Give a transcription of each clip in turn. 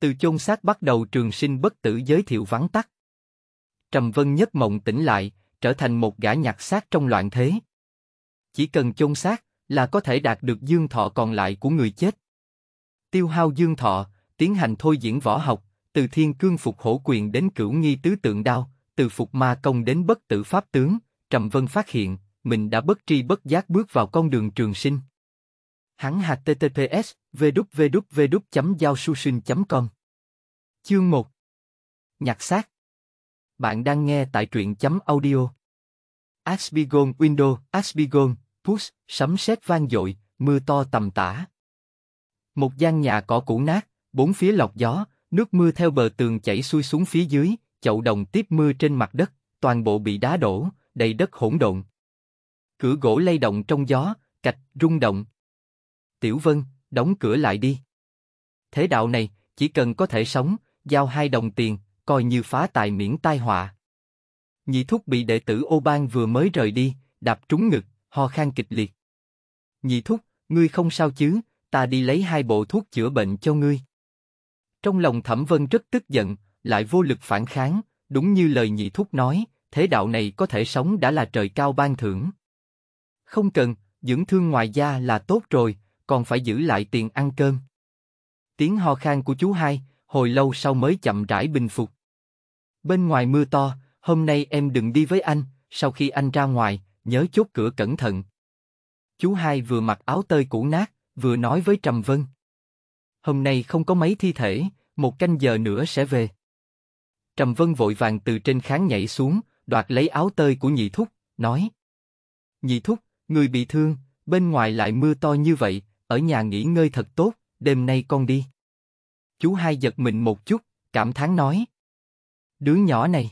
Từ chôn xác bắt đầu trường sinh bất tử giới thiệu vắn tắt. Trầm Vân nhất mộng tỉnh lại, trở thành một gã nhặt xác trong loạn thế. Chỉ cần chôn xác là có thể đạt được dương thọ còn lại của người chết. Tiêu hao dương thọ, tiến hành thôi diễn võ học, từ thiên cương phục hổ quyền đến cửu nghi tứ tượng đao, từ phục ma công đến bất tử pháp tướng, Trầm Vân phát hiện, mình đã bất tri bất giác bước vào con đường trường sinh. Hãng https www.giao.com Chương 1 Nhạc sát Bạn đang nghe tại truyện chấm audio Asbigon Window, Asbigon, Push, sấm sét vang dội, mưa to tầm tã. Một gian nhà cỏ cũ nát, bốn phía lọc gió, nước mưa theo bờ tường chảy xuôi xuống phía dưới, chậu đồng tiếp mưa trên mặt đất, toàn bộ bị đá đổ, đầy đất hỗn độn. Cửa gỗ lay động trong gió, cạch, rung động. Tiểu Vân, đóng cửa lại đi. Thế đạo này, chỉ cần có thể sống, giao hai đồng tiền, coi như phá tài miễn tai họa. Nhị thúc bị đệ tử ô ban vừa mới rời đi, đạp trúng ngực, ho khan kịch liệt. Nhị thúc, ngươi không sao chứ, ta đi lấy hai bộ thuốc chữa bệnh cho ngươi. Trong lòng Thẩm Vân rất tức giận, lại vô lực phản kháng, đúng như lời nhị thúc nói, thế đạo này có thể sống đã là trời cao ban thưởng. Không cần, dưỡng thương ngoài da là tốt rồi, còn phải giữ lại tiền ăn cơm. Tiếng ho khan của chú hai, hồi lâu sau mới chậm rãi bình phục. Bên ngoài mưa to, hôm nay em đừng đi với anh, sau khi anh ra ngoài, nhớ chốt cửa cẩn thận. Chú hai vừa mặc áo tơi cũ nát, vừa nói với Trầm Vân. Hôm nay không có mấy thi thể, một canh giờ nữa sẽ về. Trầm Vân vội vàng từ trên khán nhảy xuống, đoạt lấy áo tơi của nhị thúc, nói. Nhị thúc, người bị thương, bên ngoài lại mưa to như vậy, ở nhà nghỉ ngơi thật tốt, đêm nay con đi. Chú hai giật mình một chút, cảm thán nói. Đứa nhỏ này.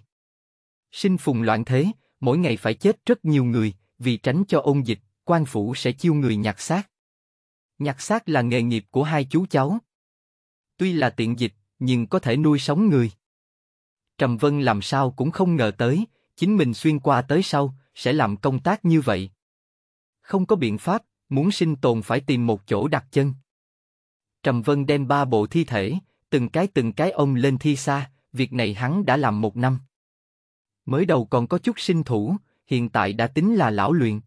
Sinh phùng loạn thế, mỗi ngày phải chết rất nhiều người, vì tránh cho ôn dịch, quan phủ sẽ chiêu người nhặt xác. Nhặt xác là nghề nghiệp của hai chú cháu. Tuy là tiện dịch, nhưng có thể nuôi sống người. Trầm Vân làm sao cũng không ngờ tới, chính mình xuyên qua tới sau, sẽ làm công tác như vậy. Không có biện pháp, muốn sinh tồn phải tìm một chỗ đặt chân. Trầm Vân đem ba bộ thi thể, từng cái từng cái ông lên thi xa, việc này hắn đã làm một năm. Mới đầu còn có chút sinh thủ, hiện tại đã tính là lão luyện.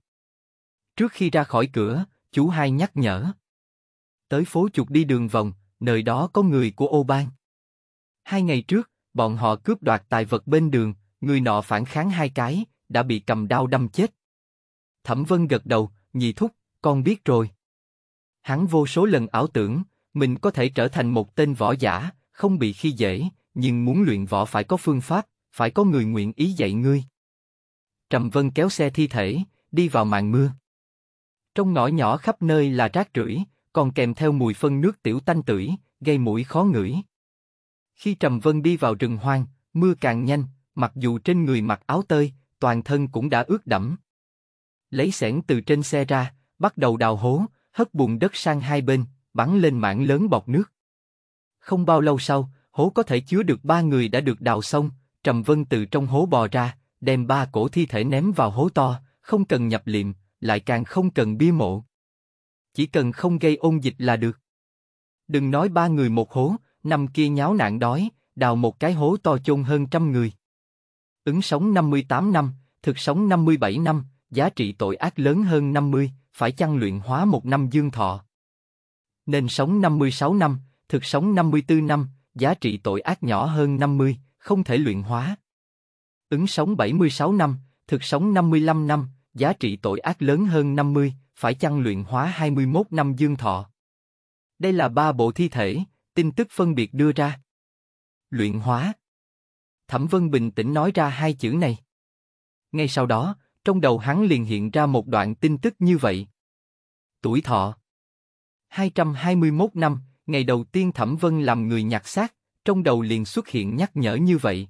Trước khi ra khỏi cửa, chú hai nhắc nhở. Tới phố chuột đi đường vòng, nơi đó có người của ô Bang. Hai ngày trước, bọn họ cướp đoạt tài vật bên đường, người nọ phản kháng hai cái, đã bị cầm đao đâm chết. Thẩm Vân gật đầu, nhị thúc, con biết rồi. Hắn vô số lần ảo tưởng, mình có thể trở thành một tên võ giả, không bị khi dễ, nhưng muốn luyện võ phải có phương pháp, phải có người nguyện ý dạy ngươi. Trầm Vân kéo xe thi thể, đi vào màn mưa. Trong ngõ nhỏ khắp nơi là rác rưởi, còn kèm theo mùi phân nước tiểu tanh tưởi, gây mũi khó ngửi. Khi Trầm Vân đi vào rừng hoang, mưa càng nhanh, mặc dù trên người mặc áo tơi, toàn thân cũng đã ướt đẫm. Lấy xẻng từ trên xe ra, bắt đầu đào hố, hất bùn đất sang hai bên, bắn lên mảng lớn bọt nước. Không bao lâu sau, hố có thể chứa được ba người đã được đào xong, Trầm Vân từ trong hố bò ra, đem ba cổ thi thể ném vào hố to, không cần nhập liệm, lại càng không cần bia mộ. Chỉ cần không gây ôn dịch là được. Đừng nói ba người một hố, năm kia nháo nạn đói, đào một cái hố to chôn hơn trăm người. Ứng sống 58 năm, thực sống 57 năm, giá trị tội ác lớn hơn 50, phải chăng luyện hóa một năm dương thọ? Nên sống 56 năm, thực sống 54 năm, giá trị tội ác nhỏ hơn 50, không thể luyện hóa. Ứng sống 76 năm, thực sống 55 năm, giá trị tội ác lớn hơn 50, phải chăng luyện hóa 21 năm dương thọ? Đây là ba bộ thi thể, tin tức phân biệt đưa ra. Luyện hóa. Thẩm Vân bình tĩnh nói ra hai chữ này. Ngay sau đó, trong đầu hắn liền hiện ra một đoạn tin tức như vậy. Tuổi thọ 221 năm, ngày đầu tiên Thẩm Vân làm người nhặt xác, trong đầu liền xuất hiện nhắc nhở như vậy.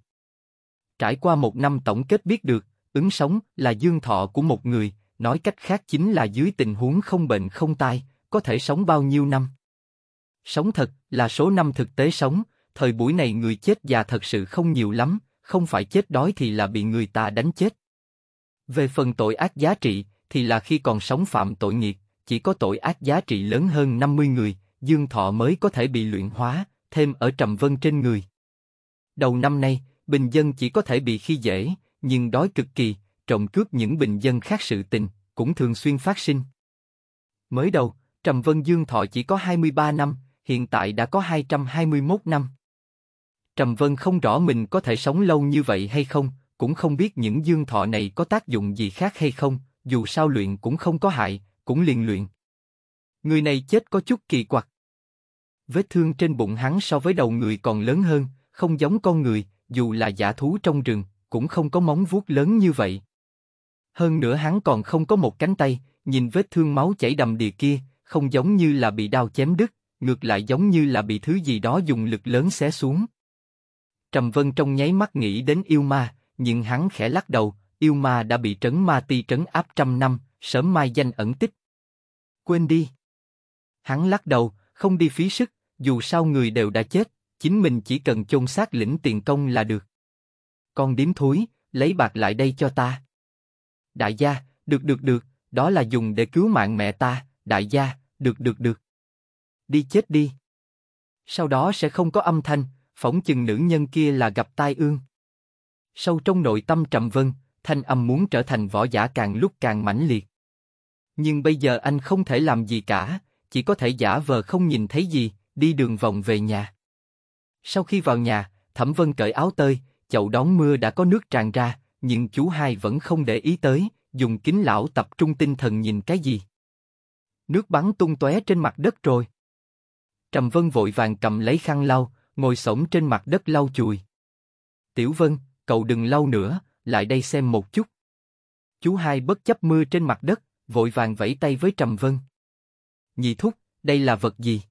Trải qua một năm tổng kết biết được, ứng sống là dương thọ của một người, nói cách khác chính là dưới tình huống không bệnh không tai, có thể sống bao nhiêu năm. Sống thật là số năm thực tế sống, thời buổi này người chết già thật sự không nhiều lắm, không phải chết đói thì là bị người ta đánh chết. Về phần tội ác giá trị, thì là khi còn sống phạm tội nghiệp, chỉ có tội ác giá trị lớn hơn 50 người, dương thọ mới có thể bị luyện hóa, thêm ở trầm vân trên người. Đầu năm nay, bình dân chỉ có thể bị khi dễ, nhưng đói cực kỳ, trộm cướp những bình dân khác sự tình, cũng thường xuyên phát sinh. Mới đầu, Trầm Vân Dương thọ chỉ có 23 năm, hiện tại đã có 221 năm. Trầm Vân không rõ mình có thể sống lâu như vậy hay không, cũng không biết những dương thọ này có tác dụng gì khác hay không, dù sao luyện cũng không có hại, cũng liền luyện. Người này chết có chút kỳ quặc. Vết thương trên bụng hắn so với đầu người còn lớn hơn, không giống con người, dù là giả thú trong rừng, cũng không có móng vuốt lớn như vậy. Hơn nữa hắn còn không có một cánh tay, nhìn vết thương máu chảy đầm đìa kia, không giống như là bị đau chém đứt, ngược lại giống như là bị thứ gì đó dùng lực lớn xé xuống. Trầm Vân trong nháy mắt nghĩ đến yêu ma, nhưng hắn khẽ lắc đầu, yêu ma đã bị trấn ma ti trấn áp trăm năm, sớm mai danh ẩn tích. Quên đi. Hắn lắc đầu, không đi phí sức, dù sao người đều đã chết, chính mình chỉ cần chôn xác lĩnh tiền công là được. Con điếm thúi, lấy bạc lại đây cho ta. Đại gia, được được được, đó là dùng để cứu mạng mẹ ta, đại gia, được được được. Đi chết đi. Sau đó sẽ không có âm thanh, phỏng chừng nữ nhân kia là gặp tai ương. Sâu trong nội tâm Trầm Vân, thanh âm muốn trở thành võ giả càng lúc càng mãnh liệt. Nhưng bây giờ anh không thể làm gì cả, chỉ có thể giả vờ không nhìn thấy gì, đi đường vòng về nhà. Sau khi vào nhà, Thẩm Vân cởi áo tơi, chậu đón mưa đã có nước tràn ra, nhưng chú hai vẫn không để ý tới, dùng kính lão tập trung tinh thần nhìn cái gì. Nước bắn tung tóe trên mặt đất rồi. Trầm Vân vội vàng cầm lấy khăn lau, ngồi sổng trên mặt đất lau chùi. Tiểu Vân, cậu đừng lâu nữa, lại đây xem một chút. Chú hai bất chấp mưa trên mặt đất, vội vàng vẫy tay với Trầm Vân. Nhị thúc, đây là vật gì?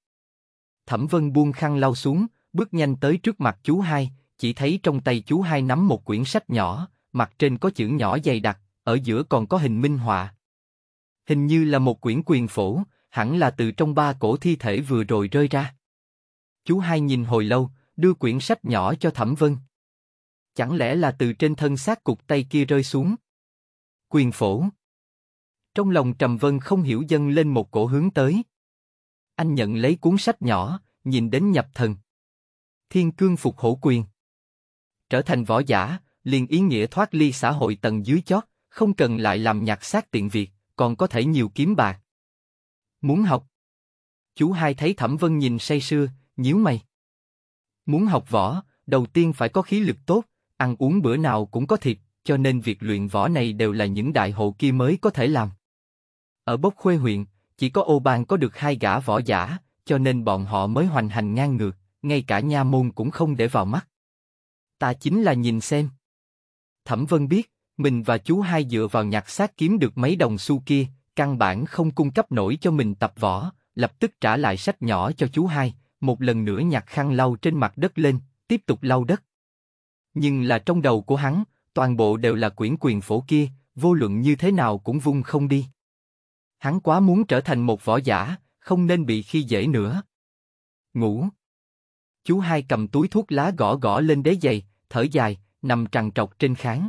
Thẩm Vân buông khăn lau xuống, bước nhanh tới trước mặt chú hai, chỉ thấy trong tay chú hai nắm một quyển sách nhỏ, mặt trên có chữ nhỏ dày đặc, ở giữa còn có hình minh họa. Hình như là một quyển quyền phổ, hẳn là từ trong ba cổ thi thể vừa rồi rơi ra. Chú hai nhìn hồi lâu, đưa quyển sách nhỏ cho Thẩm Vân. Chẳng lẽ là từ trên thân xác cục tay kia rơi xuống? Quyền phổ. Trong lòng Trầm Vân không hiểu dâng lên một cổ hướng tới. Anh nhận lấy cuốn sách nhỏ, nhìn đến nhập thần. Thiên cương phục hổ quyền. Trở thành võ giả, liền ý nghĩa thoát ly xã hội tầng dưới chót, không cần lại làm nhạc xác tiện việc, còn có thể nhiều kiếm bạc. Muốn học. Chú hai thấy Thẩm Vân nhìn say sưa, nhíu mày. Muốn học võ, đầu tiên phải có khí lực tốt, ăn uống bữa nào cũng có thịt, cho nên việc luyện võ này đều là những đại hộ kia mới có thể làm. Ở Bốc Khuê huyện, chỉ có ô bang có được hai gã võ giả, cho nên bọn họ mới hoành hành ngang ngược, ngay cả nha môn cũng không để vào mắt. Ta chính là nhìn xem. Thẩm Vân biết, mình và chú hai dựa vào nhặt xác kiếm được mấy đồng xu kia, căn bản không cung cấp nổi cho mình tập võ, lập tức trả lại sách nhỏ cho chú hai, một lần nữa nhặt khăn lau trên mặt đất lên, tiếp tục lau đất. Nhưng là trong đầu của hắn, toàn bộ đều là quyển quyền phổ kia, vô luận như thế nào cũng vung không đi. Hắn quá muốn trở thành một võ giả, không nên bị khi dễ nữa. Ngủ. Chú hai cầm túi thuốc lá gõ gõ lên đế giày, thở dài, nằm trằn trọc trên kháng.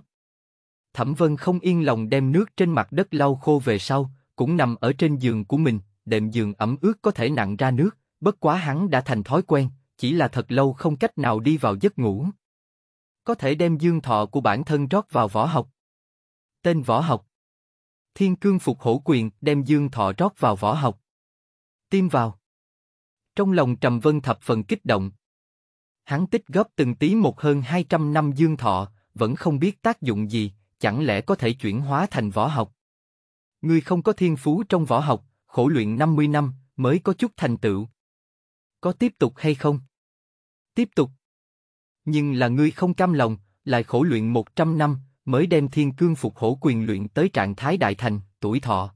Thẩm Vân không yên lòng đem nước trên mặt đất lau khô về sau, cũng nằm ở trên giường của mình, đệm giường ẩm ướt có thể nặng ra nước, bất quá hắn đã thành thói quen, chỉ là thật lâu không cách nào đi vào giấc ngủ có thể đem dương thọ của bản thân rót vào võ học. Tên võ học Thiên cương phục hổ quyền đem dương thọ rót vào võ học. Tiêm vào. Trong lòng Trầm Vân thập phần kích động. Hắn tích góp từng tí một hơn 200 năm dương thọ, vẫn không biết tác dụng gì, chẳng lẽ có thể chuyển hóa thành võ học. Ngươi không có thiên phú trong võ học, khổ luyện 50 năm, mới có chút thành tựu. Có tiếp tục hay không? Tiếp tục. Nhưng là ngươi không cam lòng, lại khổ luyện 100 năm, mới đem thiên cương phục hổ quyền luyện tới trạng thái đại thành, tuổi thọ.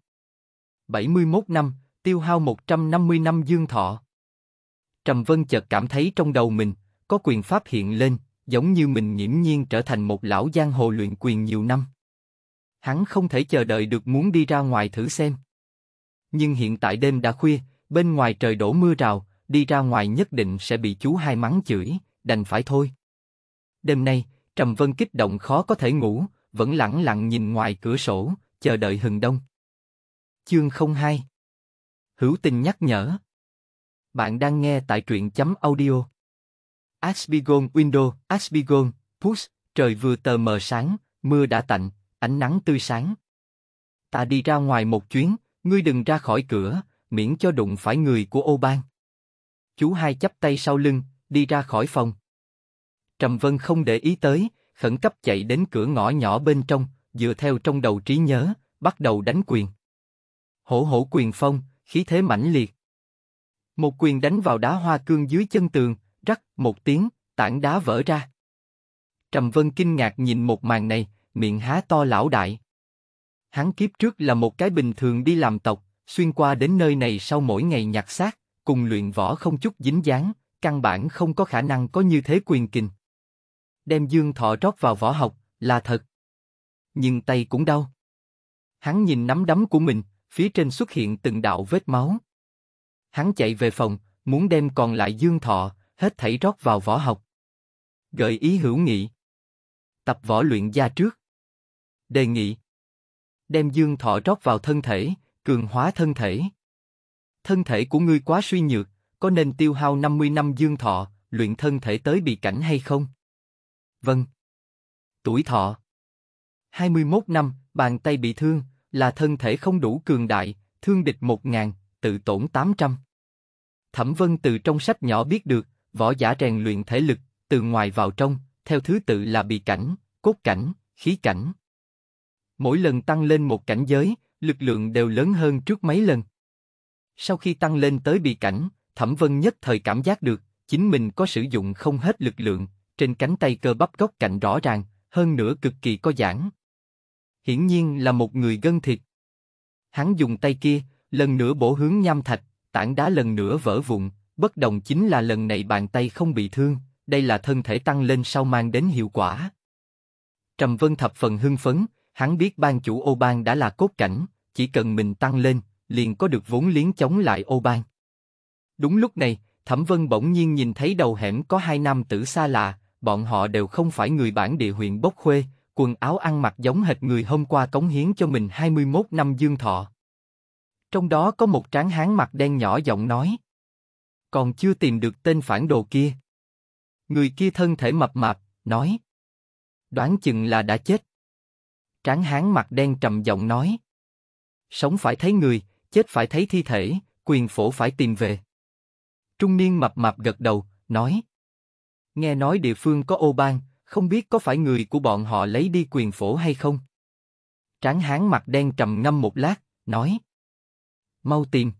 71 năm, tiêu hao 150 năm dương thọ. Trầm Vân chợt cảm thấy trong đầu mình, có quyền pháp hiện lên, giống như mình nhiễm nhiên trở thành một lão giang hồ luyện quyền nhiều năm. Hắn không thể chờ đợi được muốn đi ra ngoài thử xem. Nhưng hiện tại đêm đã khuya, bên ngoài trời đổ mưa rào, đi ra ngoài nhất định sẽ bị chú hai mắng chửi, đành phải thôi. Đêm nay, Trầm Vân kích động khó có thể ngủ, vẫn lặng lặng nhìn ngoài cửa sổ, chờ đợi hừng đông. Chương 02 Hữu tình nhắc nhở Bạn đang nghe tại truyện chấm audio. Asbigon Window, Asbigon, Push, trời vừa tờ mờ sáng, mưa đã tạnh, ánh nắng tươi sáng. Ta đi ra ngoài một chuyến, ngươi đừng ra khỏi cửa, miễn cho đụng phải người của ô Bang Chú hai chắp tay sau lưng, đi ra khỏi phòng. Trầm Vân không để ý tới, khẩn cấp chạy đến cửa ngõ nhỏ bên trong, dựa theo trong đầu trí nhớ, bắt đầu đánh quyền. Hổ hổ quyền phong, khí thế mãnh liệt. Một quyền đánh vào đá hoa cương dưới chân tường, rắc một tiếng, tảng đá vỡ ra. Trầm Vân kinh ngạc nhìn một màn này, miệng há to lão đại. Hắn kiếp trước là một cái bình thường đi làm tộc, xuyên qua đến nơi này sau mỗi ngày nhặt xác, cùng luyện võ không chút dính dáng, căn bản không có khả năng có như thế quyền kình đem dương thọ rót vào võ học, là thật. Nhưng tay cũng đau. Hắn nhìn nắm đấm của mình, phía trên xuất hiện từng đạo vết máu. Hắn chạy về phòng, muốn đem còn lại dương thọ, hết thảy rót vào võ học. Gợi ý hữu nghị. Tập võ luyện gia trước. Đề nghị. Đem dương thọ rót vào thân thể, cường hóa thân thể. Thân thể của ngươi quá suy nhược, có nên tiêu hao 50 năm dương thọ, luyện thân thể tới bị cảnh hay không? Vâng. Tuổi thọ 21 năm, bàn tay bị thương, là thân thể không đủ cường đại, thương địch 1.000, tự tổn 800. Thẩm Vân từ trong sách nhỏ biết được, võ giả rèn luyện thể lực, từ ngoài vào trong, theo thứ tự là bị cảnh, cốt cảnh, khí cảnh. Mỗi lần tăng lên một cảnh giới, lực lượng đều lớn hơn trước mấy lần. Sau khi tăng lên tới bị cảnh, Thẩm Vân nhất thời cảm giác được, chính mình có sử dụng không hết lực lượng, trên cánh tay cơ bắp góc cạnh rõ ràng, hơn nữa cực kỳ có giãn. Hiển nhiên là một người gân thịt. Hắn dùng tay kia, lần nữa bổ hướng nham thạch, tảng đá lần nữa vỡ vụn, bất đồng chính là lần này bàn tay không bị thương, đây là thân thể tăng lên sau mang đến hiệu quả. Trầm Vân thập phần hưng phấn, hắn biết ban chủ ô bang đã là cốt cảnh, chỉ cần mình tăng lên, liền có được vốn liếng chống lại ô bang. Đúng lúc này, Thẩm Vân bỗng nhiên nhìn thấy đầu hẻm có hai nam tử xa lạ, bọn họ đều không phải người bản địa huyện Bốc Khuê, quần áo ăn mặc giống hệt người hôm qua cống hiến cho mình 21 năm dương thọ. Trong đó có một tráng hán mặt đen nhỏ giọng nói. Còn chưa tìm được tên phản đồ kia. Người kia thân thể mập mạp, nói. Đoán chừng là đã chết. Tráng hán mặt đen trầm giọng nói. Sống phải thấy người, chết phải thấy thi thể, quyền phổ phải tìm về. Trung niên mập mạp gật đầu, nói. Nghe nói địa phương có ô ban, không biết có phải người của bọn họ lấy đi quyền phổ hay không? Tráng hán mặt đen trầm ngâm một lát, nói. Mau tìm.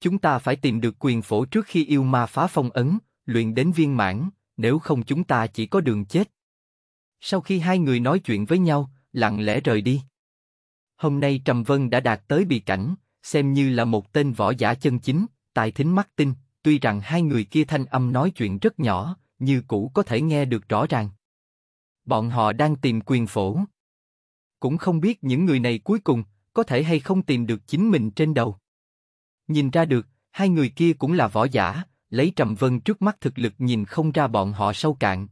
Chúng ta phải tìm được quyền phổ trước khi yêu ma phá phong ấn, luyện đến viên mãn, nếu không chúng ta chỉ có đường chết. Sau khi hai người nói chuyện với nhau, lặng lẽ rời đi. Hôm nay Trầm Vân đã đạt tới bị cảnh, xem như là một tên võ giả chân chính, tài thính mắt tinh, tuy rằng hai người kia thanh âm nói chuyện rất nhỏ, như cũ có thể nghe được rõ ràng. Bọn họ đang tìm quyền phổ. Cũng không biết những người này cuối cùng có thể hay không tìm được chính mình trên đầu. Nhìn ra được, hai người kia cũng là võ giả, lấy Trầm Vân trước mắt thực lực nhìn không ra bọn họ sâu cạn.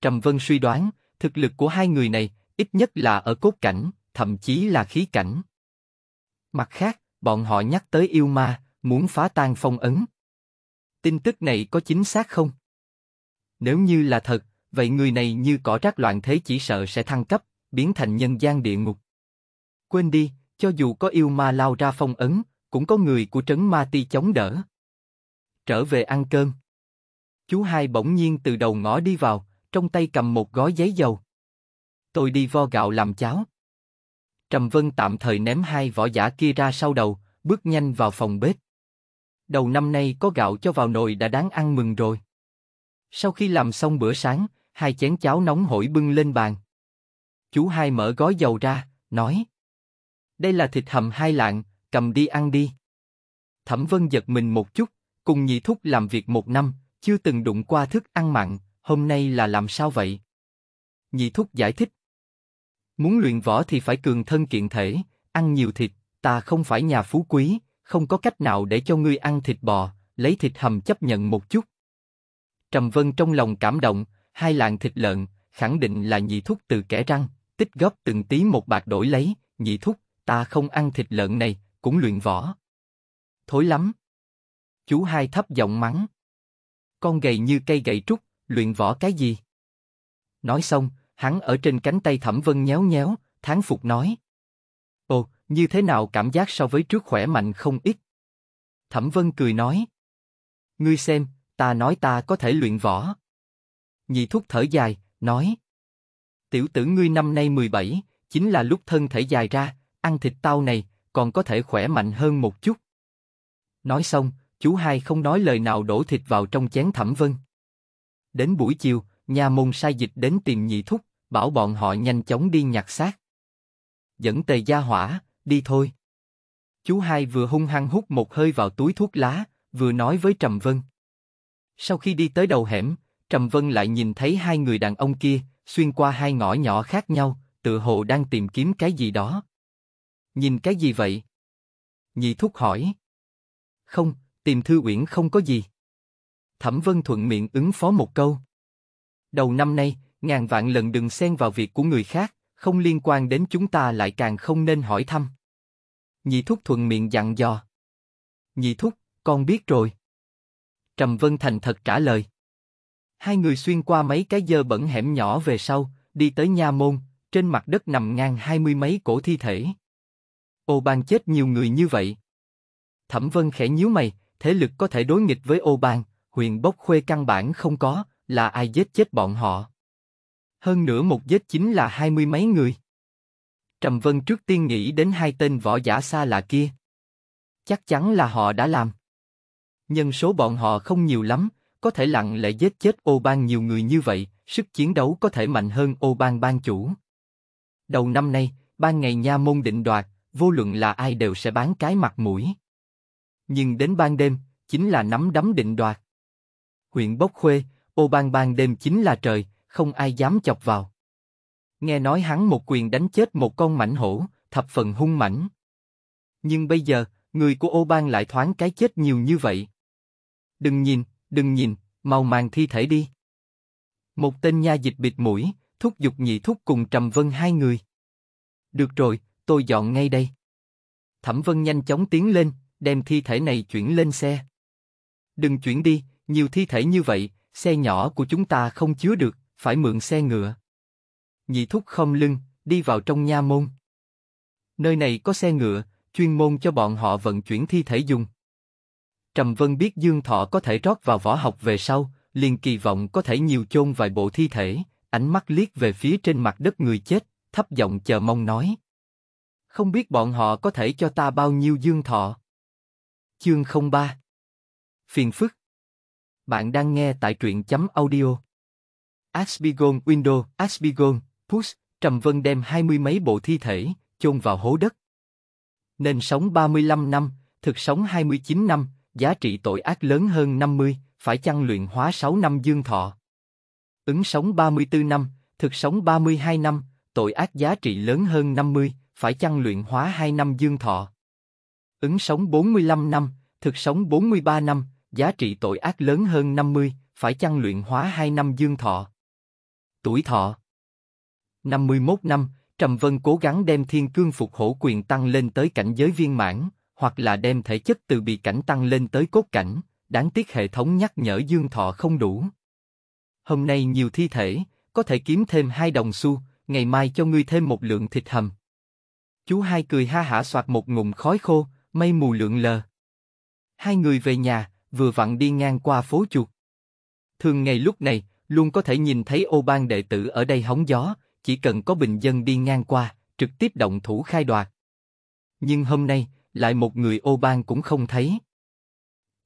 Trầm Vân suy đoán, thực lực của hai người này ít nhất là ở cốt cảnh, thậm chí là khí cảnh. Mặt khác, bọn họ nhắc tới yêu ma, muốn phá tan phong ấn. Tin tức này có chính xác không? Nếu như là thật, vậy người này như cỏ rác loạn thế chỉ sợ sẽ thăng cấp, biến thành nhân gian địa ngục. Quên đi, cho dù có yêu ma lao ra phong ấn, cũng có người của trấn ma ti chống đỡ. Trở về ăn cơm. Chú hai bỗng nhiên từ đầu ngõ đi vào, trong tay cầm một gói giấy dầu. Tôi đi vo gạo làm cháo. Trầm Vân tạm thời ném hai vỏ giả kia ra sau đầu, bước nhanh vào phòng bếp. Đầu năm nay có gạo cho vào nồi đã đáng ăn mừng rồi. Sau khi làm xong bữa sáng, hai chén cháo nóng hổi bưng lên bàn. Chú hai mở gói dầu ra, nói. Đây là thịt hầm hai lạng, cầm đi ăn đi. Thẩm Vân giật mình một chút, cùng nhị thúc làm việc một năm, chưa từng đụng qua thức ăn mặn, hôm nay là làm sao vậy? Nhị thúc giải thích. Muốn luyện võ thì phải cường thân kiện thể, ăn nhiều thịt, ta không phải nhà phú quý, không có cách nào để cho ngươi ăn thịt bò, lấy thịt hầm chấp nhận một chút. Trầm Vân trong lòng cảm động, hai lạng thịt lợn, khẳng định là nhị thúc từ kẻ răng, tích góp từng tí một bạc đổi lấy, nhị thúc, ta không ăn thịt lợn này, cũng luyện võ. Thối lắm. Chú hai thấp giọng mắng. Con gầy như cây gậy trúc, luyện võ cái gì? Nói xong, hắn ở trên cánh tay Thẩm Vân nhéo nhéo, tháng phục nói. Ồ, như thế nào cảm giác so với trước khỏe mạnh không ít? Thẩm Vân cười nói. Ngươi xem, ta nói ta có thể luyện võ. Nhị thúc thở dài, nói. Tiểu tử ngươi năm nay 17, chính là lúc thân thể dài ra, ăn thịt tao này, còn có thể khỏe mạnh hơn một chút. Nói xong, chú hai không nói lời nào đổ thịt vào trong chén thẩm vân. Đến buổi chiều, nhà môn sai dịch đến tìm nhị thúc, bảo bọn họ nhanh chóng đi nhặt xác. Dẫn tề gia hỏa, đi thôi. Chú hai vừa hung hăng hút một hơi vào túi thuốc lá, vừa nói với Trầm Vân. Sau khi đi tới đầu hẻm, Trầm Vân lại nhìn thấy hai người đàn ông kia, xuyên qua hai ngõ nhỏ khác nhau, tựa hồ đang tìm kiếm cái gì đó. Nhìn cái gì vậy? Nhị thúc hỏi. Không, tìm Thư Uyển không có gì. Thẩm Vân thuận miệng ứng phó một câu. Đầu năm nay, ngàn vạn lần đừng xen vào việc của người khác, không liên quan đến chúng ta lại càng không nên hỏi thăm. Nhị thúc thuận miệng dặn dò. Nhị thúc, con biết rồi. Trầm Vân Thành thật trả lời. Hai người xuyên qua mấy cái dơ bẩn hẻm nhỏ về sau, đi tới nha môn, trên mặt đất nằm ngang hai mươi mấy cổ thi thể. Ô ban chết nhiều người như vậy. Thẩm Vân khẽ nhíu mày, thế lực có thể đối nghịch với ô ban, Huyền Bốc Khuê căn bản không có, là ai giết chết bọn họ. Hơn nữa một giết chính là hai mươi mấy người. Trầm Vân trước tiên nghĩ đến hai tên võ giả xa lạ kia. Chắc chắn là họ đã làm. Nhân số bọn họ không nhiều lắm, có thể lặng lẽ giết chết ô ban nhiều người như vậy, sức chiến đấu có thể mạnh hơn ô ban ban chủ. Đầu năm nay, ban ngày nha môn định đoạt, vô luận là ai đều sẽ bán cái mặt mũi. Nhưng đến ban đêm, chính là nắm đấm định đoạt. Huyện Bốc Khuê, ô ban ban đêm chính là trời, không ai dám chọc vào. Nghe nói hắn một quyền đánh chết một con mảnh hổ, thập phần hung mảnh. Nhưng bây giờ, người của ô ban lại thoáng cái chết nhiều như vậy, đừng nhìn, đừng nhìn, mau mang thi thể đi. Một tên nha dịch bịt mũi, thúc giục nhị thúc cùng Trầm Vân hai người. Được rồi, tôi dọn ngay đây. Thẩm Vân nhanh chóng tiến lên, đem thi thể này chuyển lên xe. Đừng chuyển đi, nhiều thi thể như vậy, xe nhỏ của chúng ta không chứa được, phải mượn xe ngựa. Nhị thúc không lưng, đi vào trong nha môn. Nơi này có xe ngựa, chuyên môn cho bọn họ vận chuyển thi thể dùng. Trầm Vân biết Dương Thọ có thể rót vào võ học về sau, liền kỳ vọng có thể nhiều chôn vài bộ thi thể, ánh mắt liếc về phía trên mặt đất người chết, thấp giọng chờ mong nói. Không biết bọn họ có thể cho ta bao nhiêu Dương Thọ? Chương 03 Phiền phức Bạn đang nghe tại truyện chấm audio. Asbigon Window, Asbigon, Push, Trầm Vân đem hai mươi mấy bộ thi thể, chôn vào hố đất. Nên sống 35 năm, thực sống 29 năm, giá trị tội ác lớn hơn 50, phải chăng luyện hóa 6 năm dương thọ? Ứng sống 34 năm, thực sống 32 năm, tội ác giá trị lớn hơn 50, phải chăng luyện hóa 2 năm dương thọ? Ứng sống 45 năm, thực sống 43 năm, giá trị tội ác lớn hơn 50, phải chăng luyện hóa 2 năm dương thọ? Tuổi thọ 51 năm, Trầm Vân cố gắng đem thiên cương phục hổ quyền tăng lên tới cảnh giới viên mãn, hoặc là đem thể chất từ bị cảnh tăng lên tới cốt cảnh, đáng tiếc hệ thống nhắc nhở dương thọ không đủ. Hôm nay nhiều thi thể, có thể kiếm thêm hai đồng xu, ngày mai cho ngươi thêm một lượng thịt hầm. Chú hai cười ha hả soạt một ngụm khói khô, mây mù lượn lờ. Hai người về nhà, vừa vặn đi ngang qua phố chuột. Thường ngày lúc này, luôn có thể nhìn thấy ô bang đệ tử ở đây hóng gió, chỉ cần có bình dân đi ngang qua, trực tiếp động thủ khai đoạt. Nhưng hôm nay, lại một người ô ban cũng không thấy.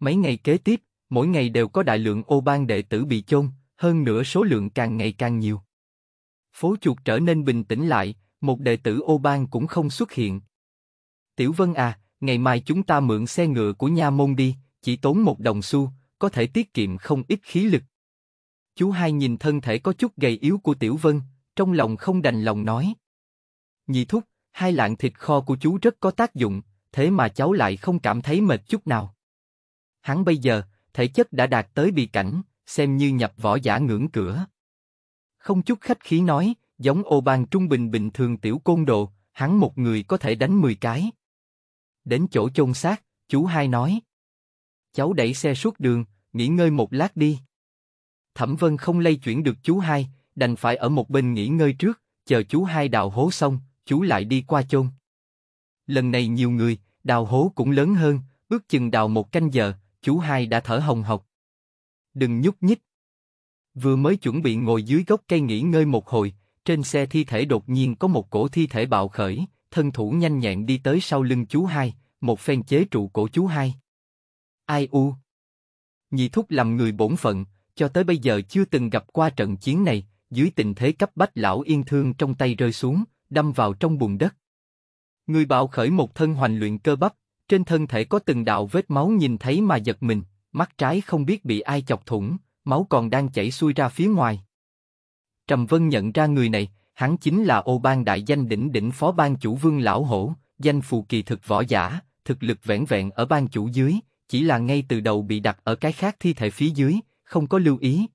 Mấy ngày kế tiếp, mỗi ngày đều có đại lượng ô ban đệ tử bị chôn, hơn nữa số lượng càng ngày càng nhiều. Phố chuột trở nên bình tĩnh lại, một đệ tử ô ban cũng không xuất hiện. Tiểu Vân à, ngày mai chúng ta mượn xe ngựa của nha môn đi, chỉ tốn một đồng xu, có thể tiết kiệm không ít khí lực. Chú hai nhìn thân thể có chút gầy yếu của Tiểu Vân, trong lòng không đành lòng nói. Nhị thúc, hai lạng thịt kho của chú rất có tác dụng, thế mà cháu lại không cảm thấy mệt chút nào. Hắn bây giờ, thể chất đã đạt tới bị cảnh, xem như nhập võ giả ngưỡng cửa. Không chút khách khí nói, giống ô bàn trung bình bình thường tiểu côn đồ, hắn một người có thể đánh 10 cái. Đến chỗ chôn xác, chú hai nói. Cháu đẩy xe suốt đường, nghỉ ngơi một lát đi. Thẩm Vân không lây chuyển được chú hai, đành phải ở một bên nghỉ ngơi trước, chờ chú hai đào hố xong, chú lại đi qua chôn. Lần này nhiều người, Đào hố cũng lớn hơn, ước chừng đào một canh giờ, chú hai đã thở hồng hộc. Đừng nhúc nhích. Vừa mới chuẩn bị ngồi dưới gốc cây nghỉ ngơi một hồi, trên xe thi thể đột nhiên có một cổ thi thể bạo khởi, thân thủ nhanh nhẹn đi tới sau lưng chú hai, một phen chế trụ cổ chú hai. Ai u? Nhị thúc làm người bổn phận, cho tới bây giờ chưa từng gặp qua trận chiến này, dưới tình thế cấp bách lão yên thương trong tay rơi xuống, đâm vào trong bùn đất. Người bạo khởi một thân hoành luyện cơ bắp, trên thân thể có từng đạo vết máu nhìn thấy mà giật mình, mắt trái không biết bị ai chọc thủng, máu còn đang chảy xuôi ra phía ngoài. Trầm Vân nhận ra người này, hắn chính là ô ban đại danh đỉnh đỉnh phó ban chủ vương lão hổ, danh phù kỳ thực võ giả, thực lực vẹn vẹn ở ban chủ dưới, chỉ là ngay từ đầu bị đặt ở cái khác thi thể phía dưới, không có lưu ý.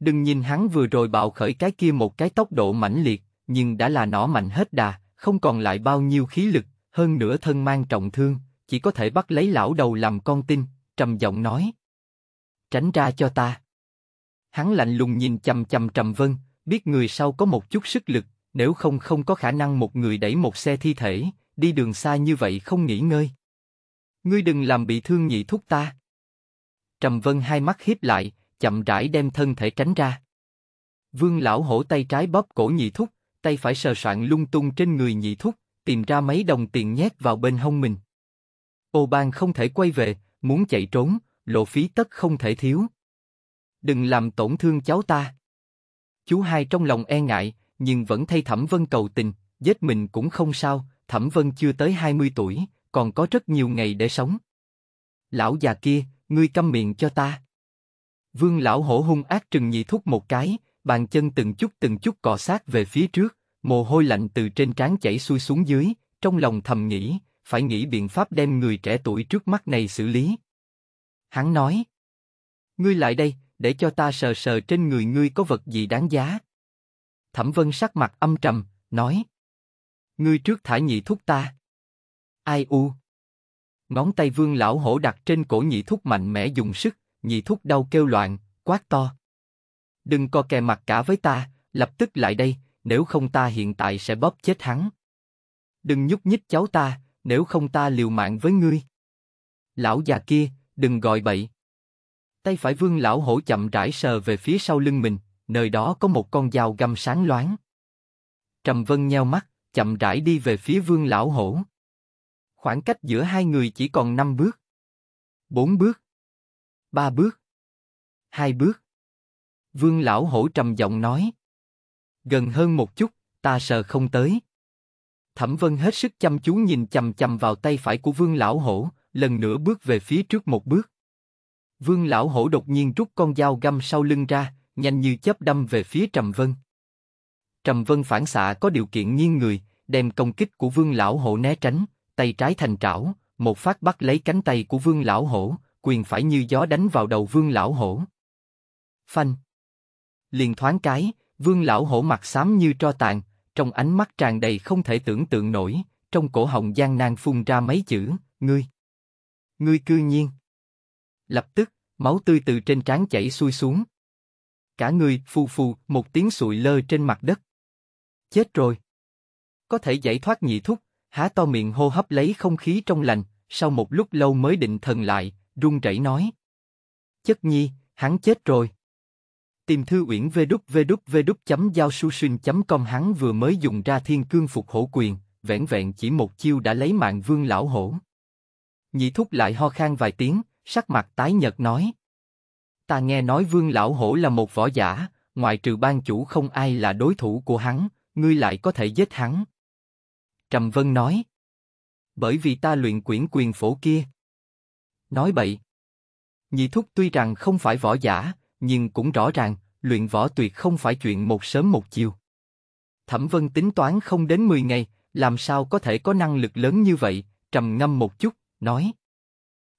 Đừng nhìn hắn vừa rồi bạo khởi cái kia một cái tốc độ mãnh liệt, nhưng đã là nó mạnh hết đà, không còn lại bao nhiêu khí lực, hơn nữa thân mang trọng thương, chỉ có thể bắt lấy lão đầu làm con tin, trầm giọng nói. Tránh ra cho ta. Hắn lạnh lùng nhìn chầm chầm Trầm Vân, biết người sau có một chút sức lực, nếu không không có khả năng một người đẩy một xe thi thể, đi đường xa như vậy không nghỉ ngơi. Ngươi đừng làm bị thương nhị thúc ta. Trầm Vân hai mắt hiếp lại, chậm rãi đem thân thể tránh ra. Vương lão hổ tay trái bóp cổ nhị thúc, tay phải sờ soạn lung tung trên người nhị thúc, tìm ra mấy đồng tiền nhét vào bên hông mình. Ô ban không thể quay về, muốn chạy trốn, lộ phí tất không thể thiếu. Đừng làm tổn thương cháu ta. Chú hai trong lòng e ngại, nhưng vẫn thay Thẩm Vân cầu tình, giết mình cũng không sao, Thẩm Vân chưa tới 20 tuổi, còn có rất nhiều ngày để sống. Lão già kia, ngươi câm miệng cho ta. Vương lão hổ hung ác trừng nhị thúc một cái, bàn chân từng chút từng chút cọ sát về phía trước, mồ hôi lạnh từ trên trán chảy xuôi xuống dưới, trong lòng thầm nghĩ, phải nghĩ biện pháp đem người trẻ tuổi trước mắt này xử lý. Hắn nói, ngươi lại đây, để cho ta sờ sờ trên người ngươi có vật gì đáng giá. Thẩm Vân sắc mặt âm trầm, nói, ngươi trước thả nhị thúc ta. Ai u? Ngón tay vương lão hổ đặt trên cổ nhị thúc mạnh mẽ dùng sức, nhị thúc đau kêu loạn, quát to đừng co kè mặt cả với ta, lập tức lại đây, nếu không ta hiện tại sẽ bóp chết hắn. Đừng nhúc nhích cháu ta, nếu không ta liều mạng với ngươi. Lão già kia, đừng gọi bậy. Tay phải vương lão hổ chậm rãi sờ về phía sau lưng mình, nơi đó có một con dao găm sáng loáng. Trầm Vân nheo mắt, chậm rãi đi về phía vương lão hổ. Khoảng cách giữa hai người chỉ còn năm bước. bốn bước. ba bước. hai bước. Vương lão hổ trầm giọng nói. Gần hơn một chút, ta sợ không tới. Thẩm Vân hết sức chăm chú nhìn chầm chầm vào tay phải của Vương lão hổ, lần nữa bước về phía trước một bước. Vương lão hổ đột nhiên rút con dao găm sau lưng ra, nhanh như chớp đâm về phía Trầm Vân. Trầm Vân phản xạ có điều kiện nghiêng người, đem công kích của Vương lão hổ né tránh, tay trái thành trảo, một phát bắt lấy cánh tay của Vương lão hổ, quyền phải như gió đánh vào đầu Vương lão hổ. Phanh! liền thoáng cái, vương lão hổ mặt xám như tro tàn, trong ánh mắt tràn đầy không thể tưởng tượng nổi, trong cổ họng gian nan phun ra mấy chữ, ngươi, ngươi cư nhiên. Lập tức, máu tươi từ trên trán chảy xuôi xuống. Cả người phù phù một tiếng sụi lơ trên mặt đất. Chết rồi. Có thể giải thoát nhị thúc, há to miệng hô hấp lấy không khí trong lành, sau một lúc lâu mới định thần lại, run rẩy nói. Chất nhi, hắn chết rồi. Tìm thư uyển đúc đúc đúc chấm giao su chấm com Hắn vừa mới dùng ra thiên cương phục hổ quyền, vẹn vẹn chỉ một chiêu đã lấy mạng vương lão hổ. Nhị thúc lại ho khan vài tiếng, sắc mặt tái nhợt nói. Ta nghe nói vương lão hổ là một võ giả, ngoại trừ ban chủ không ai là đối thủ của hắn, ngươi lại có thể giết hắn. Trầm Vân nói. Bởi vì ta luyện quyển quyền phổ kia. Nói bậy. Nhị thúc tuy rằng không phải võ giả, nhưng cũng rõ ràng, luyện võ tuyệt không phải chuyện một sớm một chiều. Thẩm Vân tính toán không đến 10 ngày, làm sao có thể có năng lực lớn như vậy, trầm ngâm một chút, nói.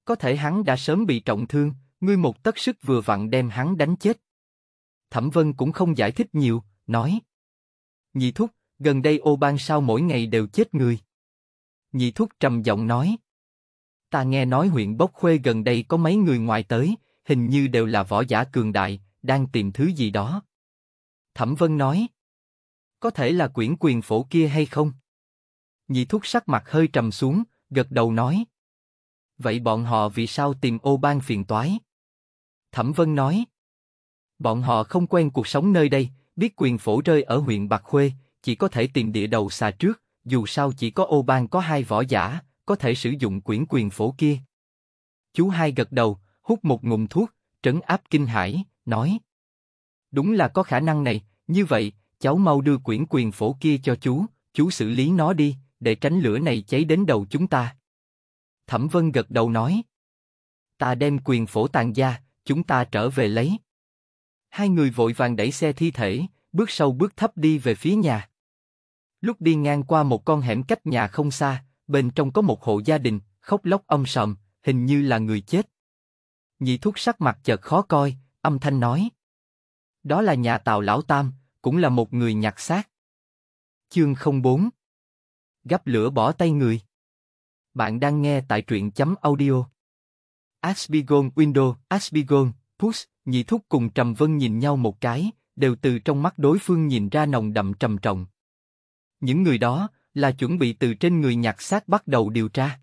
Có thể hắn đã sớm bị trọng thương, ngươi một tất sức vừa vặn đem hắn đánh chết. Thẩm Vân cũng không giải thích nhiều, nói. Nhị thúc, gần đây ô ban sao mỗi ngày đều chết người. Nhị thúc trầm giọng nói. Ta nghe nói huyện Bốc Khuê gần đây có mấy người ngoài tới, hình như đều là võ giả cường đại, đang tìm thứ gì đó. Thẩm Vân nói, có thể là quyển quyền phổ kia hay không? Nhị thúc sắc mặt hơi trầm xuống, gật đầu nói. Vậy bọn họ vì sao tìm ô ban phiền toái? Thẩm Vân nói, bọn họ không quen cuộc sống nơi đây, biết quyền phổ rơi ở huyện Bạc Khuê, chỉ có thể tìm địa đầu xà trước, dù sao chỉ có ô ban có hai võ giả, có thể sử dụng quyển quyền phổ kia. Chú hai gật đầu, hút một ngụm thuốc, trấn áp kinh hãi, nói: đúng là có khả năng này, như vậy, cháu mau đưa quyển quyền phổ kia cho chú, chú xử lý nó đi, để tránh lửa này cháy đến đầu chúng ta. Thẩm Vân gật đầu nói, ta đem quyền phổ tàn gia, chúng ta trở về lấy. Hai người vội vàng đẩy xe thi thể, bước sâu bước thấp đi về phía nhà. Lúc đi ngang qua một con hẻm cách nhà không xa, bên trong có một hộ gia đình, khóc lóc âm sầm, hình như là người chết. Nhị thúc sắc mặt chợt khó coi, âm thanh nói. Đó là nhà tàu lão tam, cũng là một người nhặt xác. Chương 04 Gấp lửa bỏ tay người Bạn đang nghe tại truyện chấm audio. Asbigon Window, Asbigon, Push, nhị thúc cùng Trầm Vân nhìn nhau một cái, đều từ trong mắt đối phương nhìn ra nồng đậm trầm trọng. Những người đó là chuẩn bị từ trên người nhặt xác bắt đầu điều tra.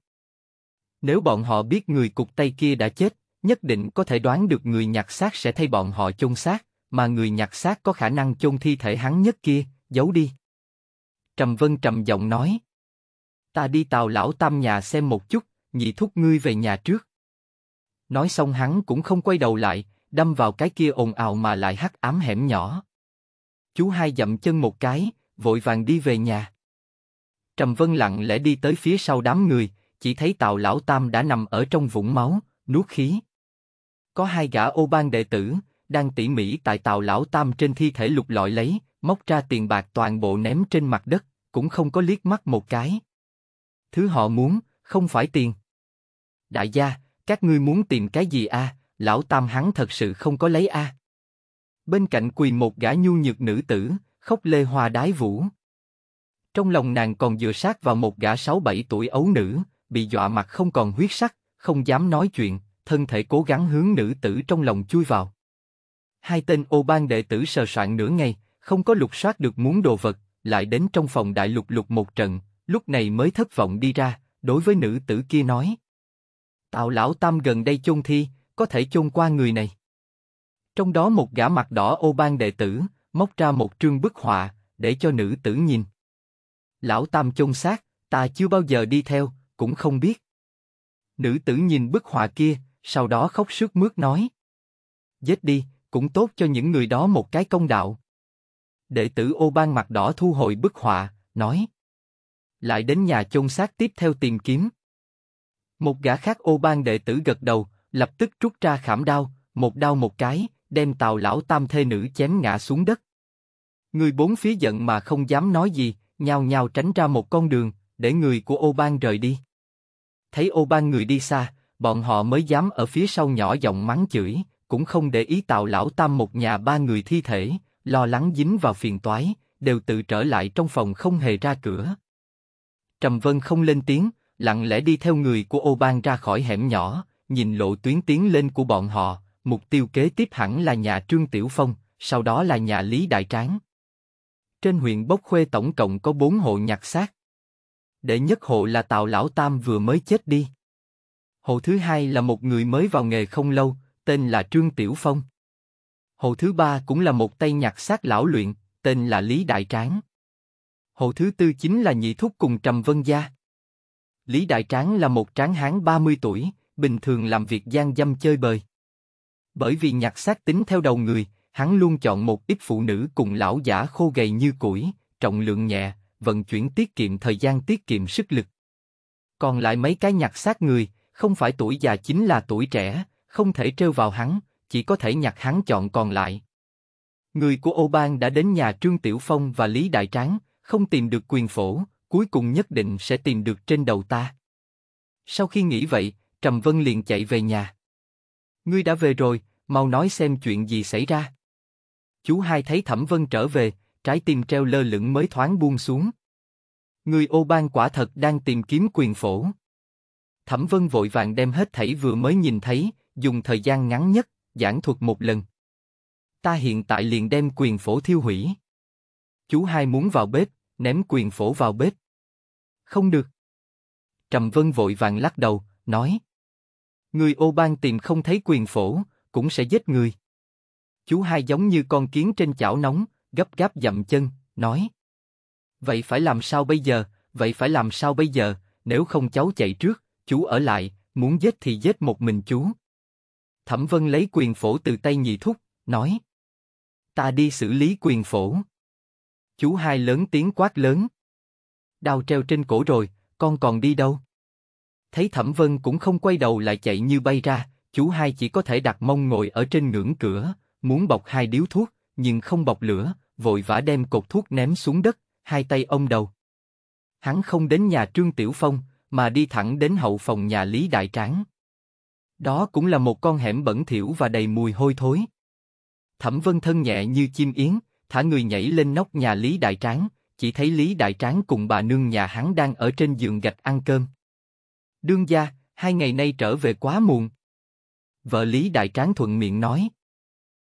Nếu bọn họ biết người cục tay kia đã chết, nhất định có thể đoán được người nhặt xác sẽ thay bọn họ chôn xác, mà người nhặt xác có khả năng chôn thi thể hắn nhất kia, giấu đi. Trầm Vân trầm giọng nói. Ta đi tàu lão tam nhà xem một chút, nhị thúc ngươi về nhà trước. Nói xong hắn cũng không quay đầu lại, đâm vào cái kia ồn ào mà lại hắt ám hẻm nhỏ. Chú hai dậm chân một cái, vội vàng đi về nhà. Trầm Vân lặng lẽ đi tới phía sau đám người, chỉ thấy tàu lão tam đã nằm ở trong vũng máu, nuốt khí. Có hai gã ô ban đệ tử, đang tỉ mỉ tại tàu lão tam trên thi thể lục lọi lấy, móc ra tiền bạc toàn bộ ném trên mặt đất, cũng không có liếc mắt một cái. Thứ họ muốn, không phải tiền. Đại gia, các ngươi muốn tìm cái gì a? À? Lão tam hắn thật sự không có lấy a. À? Bên cạnh quỳ một gã nhu nhược nữ tử, khóc lê hoa đái vũ. Trong lòng nàng còn dựa sát vào một gã sáu bảy tuổi ấu nữ, bị dọa mặt không còn huyết sắc, không dám nói chuyện, thân thể cố gắng hướng nữ tử trong lòng chui vào. Hai tên ô ban đệ tử sờ soạn nửa ngày, không có lục soát được muốn đồ vật, lại đến trong phòng đại lục lục một trận, lúc này mới thất vọng đi ra, đối với nữ tử kia nói. Tạo lão tam gần đây chôn thi, có thể chôn qua người này. Trong đó một gã mặt đỏ ô ban đệ tử, móc ra một trương bức họa, để cho nữ tử nhìn. Lão tam chôn xác, ta chưa bao giờ đi theo, cũng không biết. Nữ tử nhìn bức họa kia, sau đó khóc sướt mướt nói. Giết đi, cũng tốt cho những người đó một cái công đạo. Đệ tử ô ban mặt đỏ thu hồi bức họa, nói. Lại đến nhà chôn xác tiếp theo tìm kiếm. Một gã khác ô ban đệ tử gật đầu, lập tức rút ra khảm đao, một đao một cái, đem tàu lão tam thê nữ chém ngã xuống đất. Người bốn phía giận mà không dám nói gì, nhào nhào tránh ra một con đường, để người của ô ban rời đi. Thấy ô ban người đi xa, bọn họ mới dám ở phía sau nhỏ giọng mắng chửi, cũng không để ý tào lão tam một nhà ba người thi thể, lo lắng dính vào phiền toái, đều tự trở lại trong phòng không hề ra cửa. Trầm Vân không lên tiếng, lặng lẽ đi theo người của ô bang ra khỏi hẻm nhỏ, nhìn lộ tuyến tiến lên của bọn họ, mục tiêu kế tiếp hẳn là nhà Trương Tiểu Phong, sau đó là nhà Lý Đại Tráng. Trên huyện Bốc Khuê tổng cộng có bốn hộ nhặt xác. để nhất hộ là Tào Lão Tam vừa mới chết đi. Hộ thứ hai là một người mới vào nghề không lâu, tên là Trương Tiểu Phong. Hộ thứ ba cũng là một tay nhạc sát lão luyện, tên là Lý Đại Tráng. Hộ thứ tư chính là Nhị Thúc cùng Trầm Vân Gia. Lý Đại Tráng là một tráng hán 30 tuổi, bình thường làm việc gian dâm chơi bời. Bởi vì nhạc sát tính theo đầu người, hắn luôn chọn một ít phụ nữ cùng lão giả khô gầy như củi, trọng lượng nhẹ, vận chuyển tiết kiệm thời gian tiết kiệm sức lực. Còn lại mấy cái nhạc sát người, không phải tuổi già chính là tuổi trẻ, không thể trêu vào hắn, chỉ có thể nhặt hắn chọn còn lại. Người của Âu Bang đã đến nhà Trương Tiểu Phong và Lý Đại Tráng, không tìm được quyền phổ, cuối cùng nhất định sẽ tìm được trên đầu ta. Sau khi nghĩ vậy, Trầm Vân liền chạy về nhà. Ngươi đã về rồi, mau nói xem chuyện gì xảy ra. Chú hai thấy Thẩm Vân trở về, trái tim treo lơ lửng mới thoáng buông xuống. Người Âu Bang quả thật đang tìm kiếm quyền phổ. Thẩm Vân vội vàng đem hết thảy vừa mới nhìn thấy, dùng thời gian ngắn nhất, giảng thuật một lần. Ta hiện tại liền đem quyền phổ thiêu hủy. Chú hai muốn vào bếp, ném quyền phổ vào bếp. Không được. Trầm Vân vội vàng lắc đầu, nói. Người ô Bang tìm không thấy quyền phổ, cũng sẽ giết người. Chú hai giống như con kiến trên chảo nóng, gấp gáp dậm chân, nói. Vậy phải làm sao bây giờ, vậy phải làm sao bây giờ, nếu không cháu chạy trước, chú ở lại, muốn giết thì giết một mình chú. Thẩm Vân lấy quyền phổ từ tay nhị thúc, nói. Ta đi xử lý quyền phổ. Chú hai lớn tiếng quát lớn. đau treo trên cổ rồi, con còn đi đâu? Thấy Thẩm Vân cũng không quay đầu lại chạy như bay ra, chú hai chỉ có thể đặt mông ngồi ở trên ngưỡng cửa, muốn bọc hai điếu thuốc, nhưng không bọc lửa, vội vã đem cột thuốc ném xuống đất, hai tay ôm đầu. Hắn không đến nhà Trương Tiểu Phong, mà đi thẳng đến hậu phòng nhà Lý Đại Tráng. Đó cũng là một con hẻm bẩn thỉu và đầy mùi hôi thối. Thẩm Vân thân nhẹ như chim yến, thả người nhảy lên nóc nhà Lý Đại Tráng, chỉ thấy Lý Đại Tráng cùng bà nương nhà hắn đang ở trên giường gạch ăn cơm. Đương gia, hai ngày nay trở về quá muộn. Vợ Lý Đại Tráng thuận miệng nói.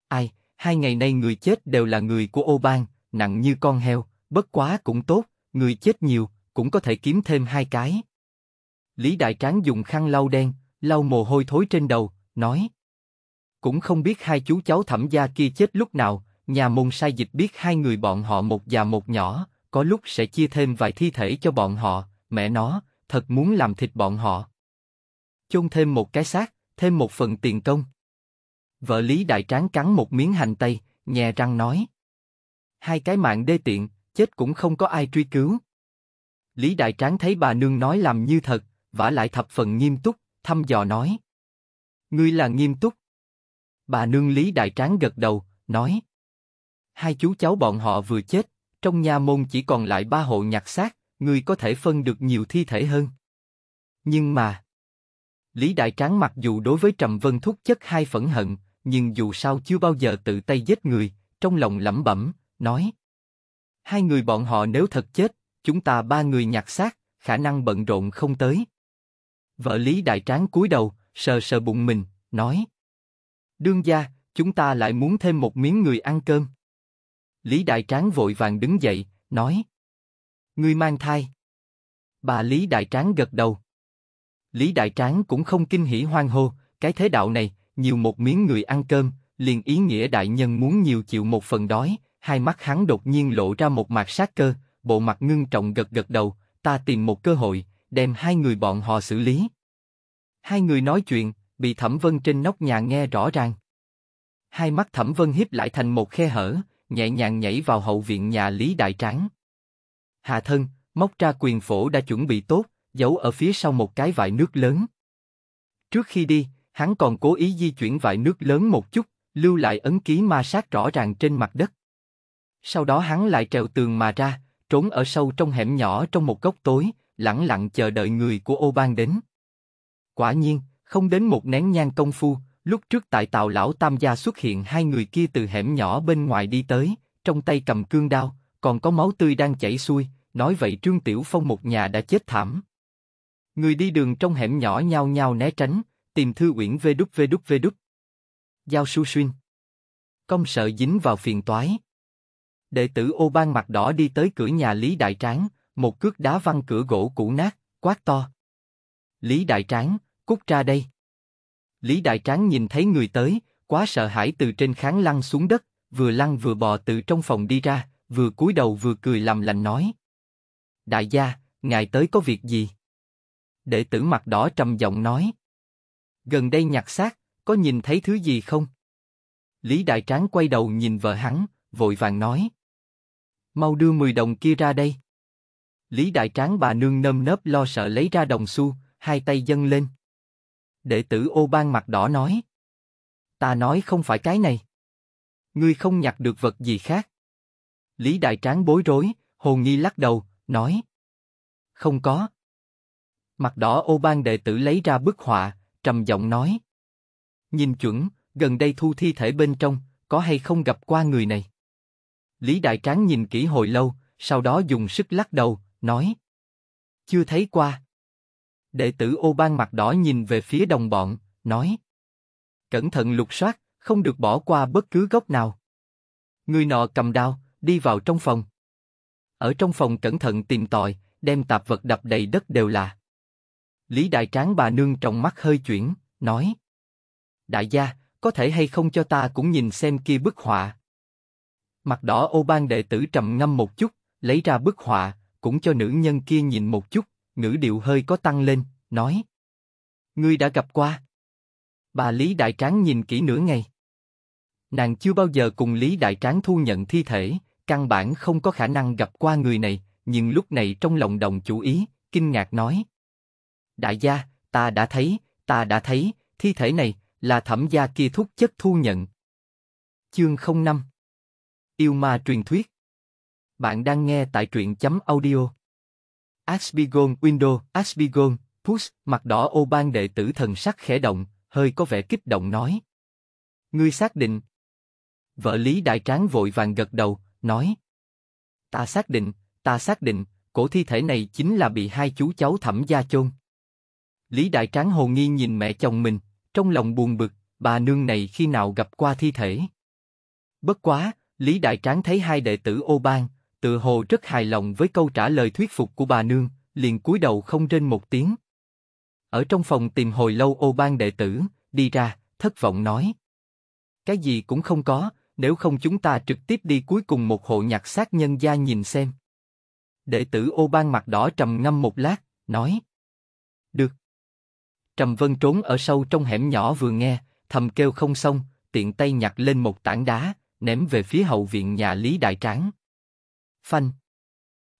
Ai, hai ngày nay người chết đều là người của ô bang, nặng như con heo, bất quá cũng tốt, người chết nhiều, cũng có thể kiếm thêm hai cái. Lý Đại tráng dùng khăn lau đen, lau mồ hôi thối trên đầu, nói. Cũng không biết hai chú cháu thẩm gia kia chết lúc nào, nhà môn sai dịch biết hai người bọn họ một già một nhỏ, có lúc sẽ chia thêm vài thi thể cho bọn họ, mẹ nó, thật muốn làm thịt bọn họ. Chôn thêm một cái xác, thêm một phần tiền công. Vợ Lý Đại Tráng cắn một miếng hành tây, nhè răng nói. Hai cái mạng đê tiện, chết cũng không có ai truy cứu. Lý Đại Tráng thấy bà nương nói làm như thật, vả lại thập phần nghiêm túc, thăm dò nói. Ngươi là nghiêm túc. Bà nương Lý Đại Tráng gật đầu, nói. Hai chú cháu bọn họ vừa chết, trong nhà môn chỉ còn lại ba hộ nhặt xác, ngươi có thể phân được nhiều thi thể hơn. Nhưng mà... Lý Đại Tráng mặc dù đối với Trầm Vân Thúc chất hai phẫn hận, nhưng dù sao chưa bao giờ tự tay giết người, trong lòng lẩm bẩm, nói. Hai người bọn họ nếu thật chết, chúng ta ba người nhặt xác, khả năng bận rộn không tới. Vợ Lý Đại Tráng cúi đầu, sờ sờ bụng mình, nói: đương gia, chúng ta lại muốn thêm một miếng người ăn cơm. Lý Đại Tráng vội vàng đứng dậy, nói: Ngươi mang thai. Bà Lý Đại Tráng gật đầu. Lý Đại Tráng cũng không kinh hỉ hoang hô, cái thế đạo này, nhiều một miếng người ăn cơm, liền ý nghĩa đại nhân muốn nhiều chịu một phần đói, hai mắt hắn đột nhiên lộ ra một mặt sát cơ, bộ mặt ngưng trọng gật gật đầu, ta tìm một cơ hội, đem hai người bọn họ xử lý. Hai người nói chuyện, bị Thẩm Vân trên nóc nhà nghe rõ ràng. Hai mắt Thẩm Vân hiếp lại thành một khe hở, nhẹ nhàng nhảy vào hậu viện nhà Lý Đại Tráng. Hà thân, móc ra quyền phổ đã chuẩn bị tốt, giấu ở phía sau một cái vại nước lớn. Trước khi đi, hắn còn cố ý di chuyển vại nước lớn một chút, lưu lại ấn ký ma sát rõ ràng trên mặt đất. Sau đó hắn lại trèo tường mà ra, trốn ở sâu trong hẻm nhỏ trong một góc tối, lẳng lặng chờ đợi người của ô bang đến. Quả nhiên, không đến một nén nhang công phu, lúc trước tại tàu lão tam gia xuất hiện hai người kia từ hẻm nhỏ bên ngoài đi tới, trong tay cầm cương đao, còn có máu tươi đang chảy xuôi, nói vậy Trương Tiểu Phong một nhà đã chết thảm. Người đi đường trong hẻm nhỏ nhau nhau né tránh, tìm Thư Uyển vê đúc vê đúc vê đúc. Giao su xuyên. Công sợ dính vào phiền toái. Đệ tử ô bang mặt đỏ đi tới cửa nhà Lý Đại Tráng, một cước đá văng cửa gỗ cũ nát, quát to. Lý Đại Tráng, cút ra đây. Lý Đại Tráng nhìn thấy người tới, quá sợ hãi từ trên kháng lăn xuống đất, vừa lăn vừa bò từ trong phòng đi ra, vừa cúi đầu vừa cười làm lành nói. Đại gia, ngài tới có việc gì? Đệ tử mặt đỏ trầm giọng nói. Gần đây nhặt xác, có nhìn thấy thứ gì không? Lý Đại Tráng quay đầu nhìn vợ hắn, vội vàng nói. Mau đưa 10 đồng kia ra đây. Lý Đại Tráng bà nương nơm nớp lo sợ lấy ra đồng xu, hai tay dâng lên. Đệ tử ô ban mặt đỏ nói. Ta nói không phải cái này. Ngươi không nhặt được vật gì khác. Lý Đại Tráng bối rối, hồ nghi lắc đầu, nói. Không có. Mặt đỏ ô ban đệ tử lấy ra bức họa, trầm giọng nói. Nhìn chuẩn, gần đây thu thi thể bên trong, có hay không gặp qua người này? Lý Đại Tráng nhìn kỹ hồi lâu, sau đó dùng sức lắc đầu, nói. Chưa thấy qua. Đệ tử ô ban mặt đỏ nhìn về phía đồng bọn, nói. Cẩn thận lục soát, không được bỏ qua bất cứ góc nào. Người nọ cầm đao, đi vào trong phòng. Ở trong phòng cẩn thận tìm tòi, đem tạp vật đập đầy đất đều là. Lý Đại Tráng bà nương trong mắt hơi chuyển, nói. Đại gia, có thể hay không cho ta cũng nhìn xem kia bức họa. Mặt đỏ ô ban đệ tử trầm ngâm một chút, lấy ra bức họa, cũng cho nữ nhân kia nhìn một chút, ngữ điệu hơi có tăng lên, nói. Ngươi đã gặp qua. Bà Lý Đại Tráng nhìn kỹ nửa ngày. Nàng chưa bao giờ cùng Lý Đại Tráng thu nhận thi thể, căn bản không có khả năng gặp qua người này, nhưng lúc này trong lòng đồng chủ ý, kinh ngạc nói. Đại gia, ta đã thấy, ta đã thấy, thi thể này, là thẩm gia kia thúc chất thu nhận. Chương 05 Yêu ma truyền thuyết bạn đang nghe tại truyện chấm audio. Asbigon Window, Asbigon, Push, mặt đỏ ô ban đệ tử thần sắc khẽ động, hơi có vẻ kích động nói. Ngươi xác định. Vợ Lý Đại Tráng vội vàng gật đầu, nói. Ta xác định, ta xác định, cổ thi thể này chính là bị hai chú cháu thẩm gia chôn. Lý Đại Tráng hồ nghi nhìn mẹ chồng mình, trong lòng buồn bực, bà nương này khi nào gặp qua thi thể. Bất quá, Lý Đại Tráng thấy hai đệ tử ô bang tự hồ rất hài lòng với câu trả lời thuyết phục của bà nương, liền cúi đầu không trên một tiếng. Ở trong phòng tìm hồi lâu ô ban đệ tử, đi ra, thất vọng nói. Cái gì cũng không có, nếu không chúng ta trực tiếp đi cuối cùng một hộ nhặt xác nhân gia nhìn xem. Đệ tử ô ban mặt đỏ trầm ngâm một lát, nói. Được. Trầm Vân trốn ở sâu trong hẻm nhỏ vừa nghe, thầm kêu không xong, tiện tay nhặt lên một tảng đá, ném về phía hậu viện nhà Lý Đại Tráng. Phanh.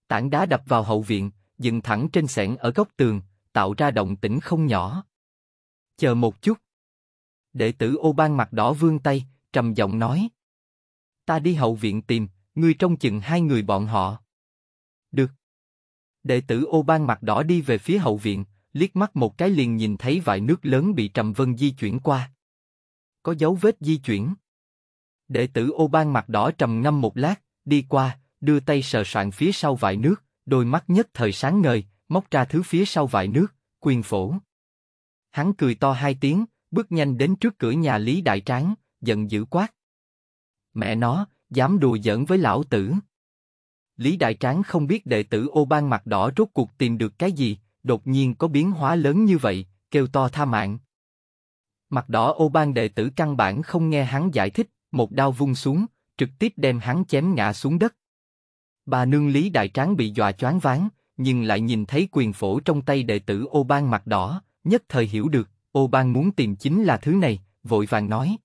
Tảng đá đập vào hậu viện, dừng thẳng trên sẹn ở góc tường, tạo ra động tĩnh không nhỏ. Chờ một chút. Đệ tử ô ban mặt đỏ vương tay, trầm giọng nói. Ta đi hậu viện tìm, ngươi trông chừng hai người bọn họ. Được. Đệ tử ô ban mặt đỏ đi về phía hậu viện, liếc mắt một cái liền nhìn thấy vài nước lớn bị trầm vân di chuyển qua. Có dấu vết di chuyển. Đệ tử ô ban mặt đỏ trầm ngâm một lát, đi qua, đưa tay sờ soạn phía sau vải nước, đôi mắt nhất thời sáng ngời, móc ra thứ phía sau vải nước, quyền phổ. Hắn cười to hai tiếng, bước nhanh đến trước cửa nhà Lý Đại Tráng, giận dữ quát. Mẹ nó, dám đùa giỡn với lão tử. Lý Đại Tráng không biết đệ tử ô ban mặt đỏ rốt cuộc tìm được cái gì, đột nhiên có biến hóa lớn như vậy, kêu to tha mạng. Mặt đỏ ô ban đệ tử căn bản không nghe hắn giải thích, một đao vung xuống, trực tiếp đem hắn chém ngã xuống đất. Bà nương Lý Đại Tráng bị dọa choáng váng, nhưng lại nhìn thấy quyền phổ trong tay đệ tử Ô bang mặt đỏ, nhất thời hiểu được, Ô bang muốn tìm chính là thứ này, vội vàng nói.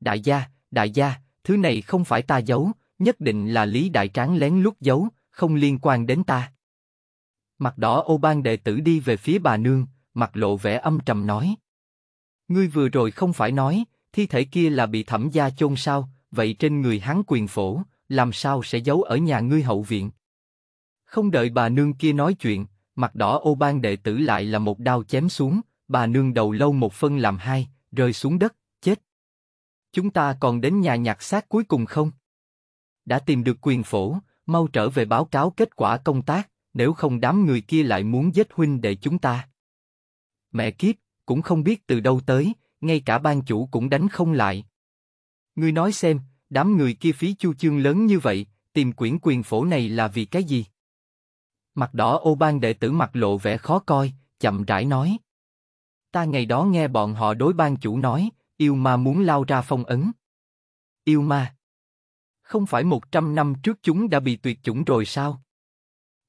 Đại gia, đại gia, thứ này không phải ta giấu, nhất định là Lý Đại Tráng lén lút giấu, không liên quan đến ta. Mặt đỏ Ô bang đệ tử đi về phía bà nương, mặt lộ vẻ âm trầm nói. Ngươi vừa rồi không phải nói, thi thể kia là bị thẩm gia chôn sao, vậy trên người hắn quyền phổ, làm sao sẽ giấu ở nhà ngươi hậu viện? Không đợi bà nương kia nói chuyện, mặt đỏ ô ban đệ tử lại là một đao chém xuống, bà nương đầu lâu một phân làm hai, rơi xuống đất, chết. Chúng ta còn đến nhà nhặt xác cuối cùng không? Đã tìm được quyền phổ, mau trở về báo cáo kết quả công tác, nếu không đám người kia lại muốn giết huynh đệ chúng ta. Mẹ kiếp, cũng không biết từ đâu tới, ngay cả ban chủ cũng đánh không lại. Ngươi nói xem, đám người kia phí chu chương lớn như vậy, tìm quyển quyền phổ này là vì cái gì? Mặt đỏ ô ban đệ tử mặt lộ vẻ khó coi, chậm rãi nói. Ta ngày đó nghe bọn họ đối ban chủ nói, yêu ma muốn lao ra phong ấn. Yêu ma? Không phải một trăm năm trước chúng đã bị tuyệt chủng rồi sao?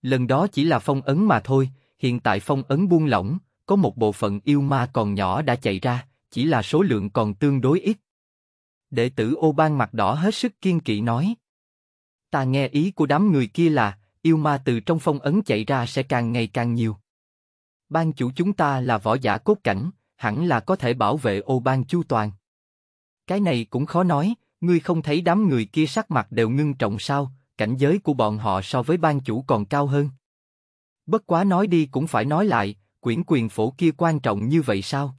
Lần đó chỉ là phong ấn mà thôi, hiện tại phong ấn buông lỏng, có một bộ phận yêu ma còn nhỏ đã chạy ra, chỉ là số lượng còn tương đối ít. Đệ tử ô ban mặt đỏ hết sức kiên kỵ nói. Ta nghe ý của đám người kia là, yêu ma từ trong phong ấn chạy ra sẽ càng ngày càng nhiều. Ban chủ chúng ta là võ giả cốt cảnh, hẳn là có thể bảo vệ ô ban chu toàn. Cái này cũng khó nói, ngươi không thấy đám người kia sắc mặt đều ngưng trọng sao, cảnh giới của bọn họ so với ban chủ còn cao hơn. Bất quá nói đi cũng phải nói lại, quyển quyền phổ kia quan trọng như vậy sao?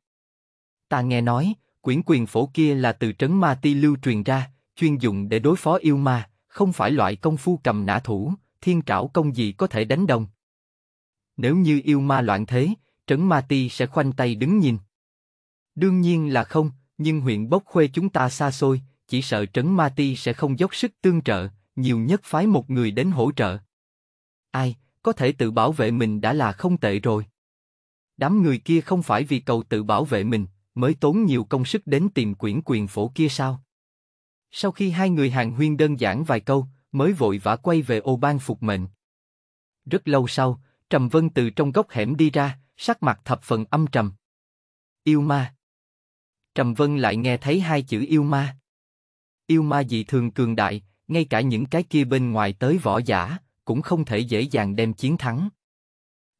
Ta nghe nói, quyển quyền phổ kia là từ trấn ma ti lưu truyền ra, chuyên dùng để đối phó yêu ma, không phải loại công phu cầm nã thủ, thiên trảo công gì có thể đánh đồng. Nếu như yêu ma loạn thế, trấn ma ti sẽ khoanh tay đứng nhìn. Đương nhiên là không, nhưng huyện Bốc Khuê chúng ta xa xôi, chỉ sợ trấn ma ti sẽ không dốc sức tương trợ, nhiều nhất phái một người đến hỗ trợ. Ai, có thể tự bảo vệ mình đã là không tệ rồi. Đám người kia không phải vì cầu tự bảo vệ mình, mới tốn nhiều công sức đến tìm quyển quyền phổ kia sao? Sau khi hai người hàng huyên đơn giản vài câu, mới vội vã quay về ô ban phục mệnh. Rất lâu sau, Trầm Vân từ trong góc hẻm đi ra, sắc mặt thập phần âm trầm. Yêu ma. Trầm Vân lại nghe thấy hai chữ yêu ma. Yêu ma dị thường cường đại, ngay cả những cái kia bên ngoài tới võ giả, cũng không thể dễ dàng đem chiến thắng.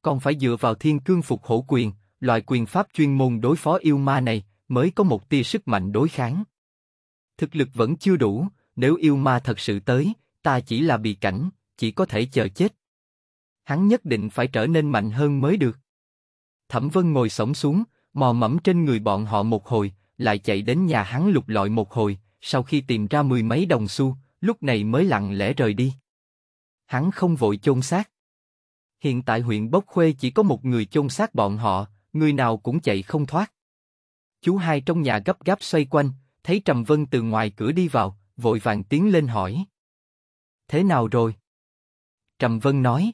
Còn phải dựa vào thiên cương phục hổ quyền, loại quyền pháp chuyên môn đối phó yêu ma này mới có một tia sức mạnh đối kháng. Thực lực vẫn chưa đủ, nếu yêu ma thật sự tới, ta chỉ là bị cảnh, chỉ có thể chờ chết. Hắn nhất định phải trở nên mạnh hơn mới được. Thẩm Vân ngồi sổng xuống, mò mẫm trên người bọn họ một hồi, lại chạy đến nhà hắn lục lọi một hồi, sau khi tìm ra mười mấy đồng xu, lúc này mới lặng lẽ rời đi. Hắn không vội chôn xác. Hiện tại huyện Bốc Khuê chỉ có một người chôn xác bọn họ, người nào cũng chạy không thoát. Chú hai trong nhà gấp gáp xoay quanh, thấy Trầm Vân từ ngoài cửa đi vào, vội vàng tiến lên hỏi. Thế nào rồi? Trầm Vân nói.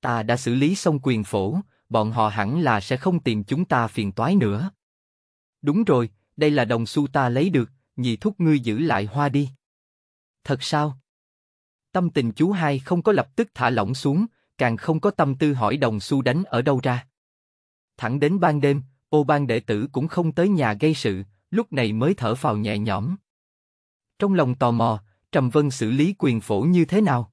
Ta đã xử lý xong quyền phổ, bọn họ hẳn là sẽ không tìm chúng ta phiền toái nữa. Đúng rồi, đây là đồng xu ta lấy được, nhị thúc ngươi giữ lại hoa đi. Thật sao? Tâm tình chú hai không có lập tức thả lỏng xuống, càng không có tâm tư hỏi đồng xu đánh ở đâu ra. Thẳng đến ban đêm, ô ban đệ tử cũng không tới nhà gây sự, lúc này mới thở phào nhẹ nhõm. Trong lòng tò mò, Trầm Vân xử lý quyền phổ như thế nào?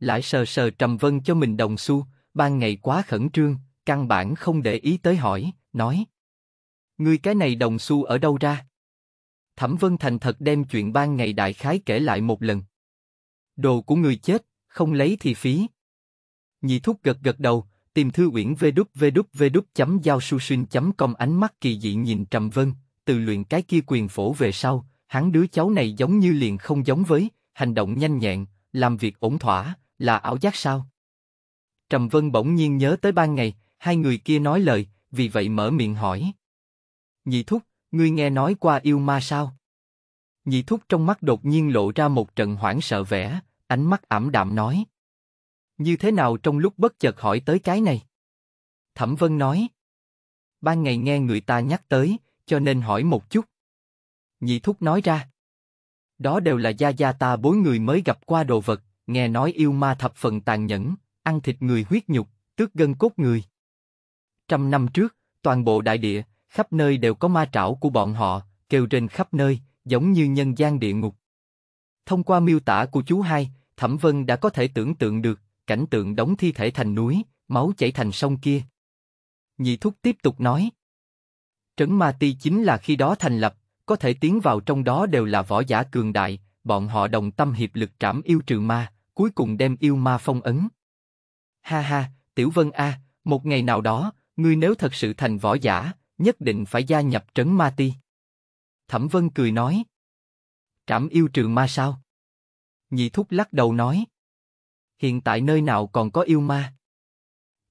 Lại sờ sờ Trầm Vân cho mình đồng xu, ban ngày quá khẩn trương, căn bản không để ý tới hỏi, nói. Ngươi cái này đồng xu ở đâu ra? Thẩm Vân Thành thật đem chuyện ban ngày đại khái kể lại một lần. Đồ của người chết, không lấy thì phí. Nhị thúc gật gật đầu, Tìm thư uyển www.giao-su-shin.com ánh mắt kỳ dị nhìn Trầm Vân, từ luyện cái kia quyền phổ về sau, hắn đứa cháu này giống như liền không giống với, hành động nhanh nhẹn, làm việc ổn thỏa, là ảo giác sao? Trầm Vân bỗng nhiên nhớ tới ban ngày, hai người kia nói lời, vì vậy mở miệng hỏi. Nhị thúc, ngươi nghe nói qua yêu ma sao? Nhị thúc trong mắt đột nhiên lộ ra một trận hoảng sợ vẻ, ánh mắt ảm đạm nói. Như thế nào trong lúc bất chợt hỏi tới cái này? Thẩm Vân nói. Ban ngày nghe người ta nhắc tới, cho nên hỏi một chút. Nhị Thúc nói ra. Đó đều là gia gia ta bốn người mới gặp qua đồ vật, nghe nói yêu ma thập phần tàn nhẫn, ăn thịt người huyết nhục, tước gân cốt người. Trăm năm trước, toàn bộ đại địa, khắp nơi đều có ma trảo của bọn họ, kêu trên khắp nơi, giống như nhân gian địa ngục. Thông qua miêu tả của chú hai, Thẩm Vân đã có thể tưởng tượng được, cảnh tượng đóng thi thể thành núi, máu chảy thành sông kia. Nhị Thúc tiếp tục nói. Trấn Ma Ti chính là khi đó thành lập, có thể tiến vào trong đó đều là võ giả cường đại, bọn họ đồng tâm hiệp lực trảm yêu trừ ma, cuối cùng đem yêu ma phong ấn. Ha ha, Tiểu Vân A, một ngày nào đó, ngươi nếu thật sự thành võ giả, nhất định phải gia nhập Trấn Ma Ti. Thẩm Vân cười nói. Trảm yêu trừ ma sao? Nhị Thúc lắc đầu nói hiện tại nơi nào còn có yêu ma?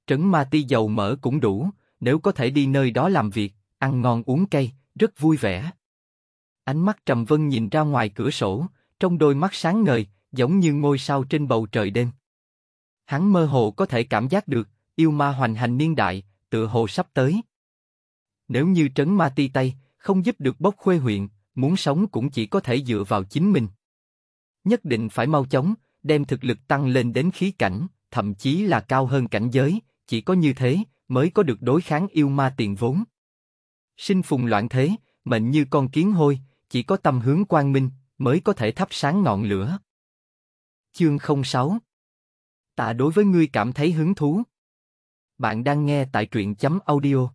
Trấn ma ti dầu mỡ cũng đủ, nếu có thể đi nơi đó làm việc, ăn ngon uống cay, rất vui vẻ. Ánh mắt Trầm Vân nhìn ra ngoài cửa sổ, trong đôi mắt sáng ngời, giống như ngôi sao trên bầu trời đêm. Hắn mơ hồ có thể cảm giác được, yêu ma hoành hành niên đại, tựa hồ sắp tới. Nếu như trấn ma ti tay, không giúp được bốc khuê huyện, muốn sống cũng chỉ có thể dựa vào chính mình. Nhất định phải mau chóng, đem thực lực tăng lên đến khí cảnh, thậm chí là cao hơn cảnh giới, chỉ có như thế mới có được đối kháng yêu ma tiền vốn. Sinh phùng loạn thế, mệnh như con kiến hôi, chỉ có tâm hướng quang minh mới có thể thắp sáng ngọn lửa. Chương 06 Tạ đối với ngươi cảm thấy hứng thú. Bạn đang nghe tại truyện chấm audio.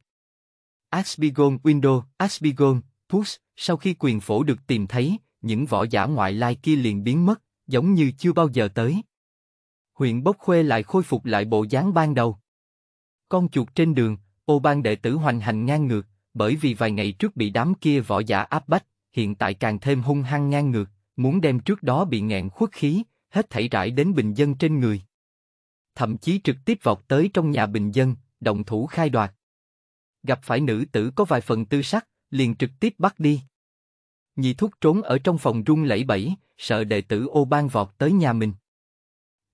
Asbigon Window, Asbigon, Push, sau khi quyền phổ được tìm thấy, những võ giả ngoại lai kia liền biến mất, giống như chưa bao giờ tới. Huyện Bốc Khuê lại khôi phục lại bộ dáng ban đầu. Con chuột trên đường, ô ban đệ tử hoành hành ngang ngược, bởi vì vài ngày trước bị đám kia võ giả áp bách, hiện tại càng thêm hung hăng ngang ngược, muốn đem trước đó bị nghẹn khuất khí, hết thảy rải đến bình dân trên người. Thậm chí trực tiếp vọt tới trong nhà bình dân, động thủ khai đoạt. Gặp phải nữ tử có vài phần tư sắc, liền trực tiếp bắt đi. Nhị thúc trốn ở trong phòng run lẩy bẩy, sợ đệ tử ô ban vọt tới nhà mình.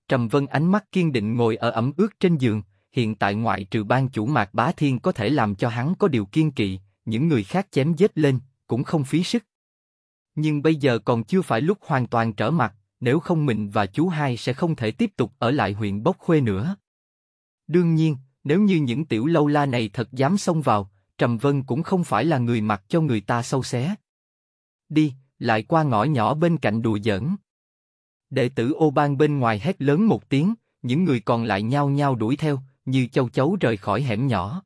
Trầm Vân ánh mắt kiên định ngồi ở ẩm ướt trên giường, hiện tại ngoại trừ ban chủ mạc bá thiên có thể làm cho hắn có điều kiên kỵ, những người khác chém giết lên, cũng không phí sức. Nhưng bây giờ còn chưa phải lúc hoàn toàn trở mặt, nếu không mình và chú hai sẽ không thể tiếp tục ở lại huyện Bốc Khuê nữa. Đương nhiên, nếu như những tiểu lâu la này thật dám xông vào, Trầm Vân cũng không phải là người mặc cho người ta sâu xé đi, lại qua ngõ nhỏ bên cạnh đùa giỡn. Đệ tử ô ban bên ngoài hét lớn một tiếng, những người còn lại nhao nhao đuổi theo, như châu chấu rời khỏi hẻm nhỏ.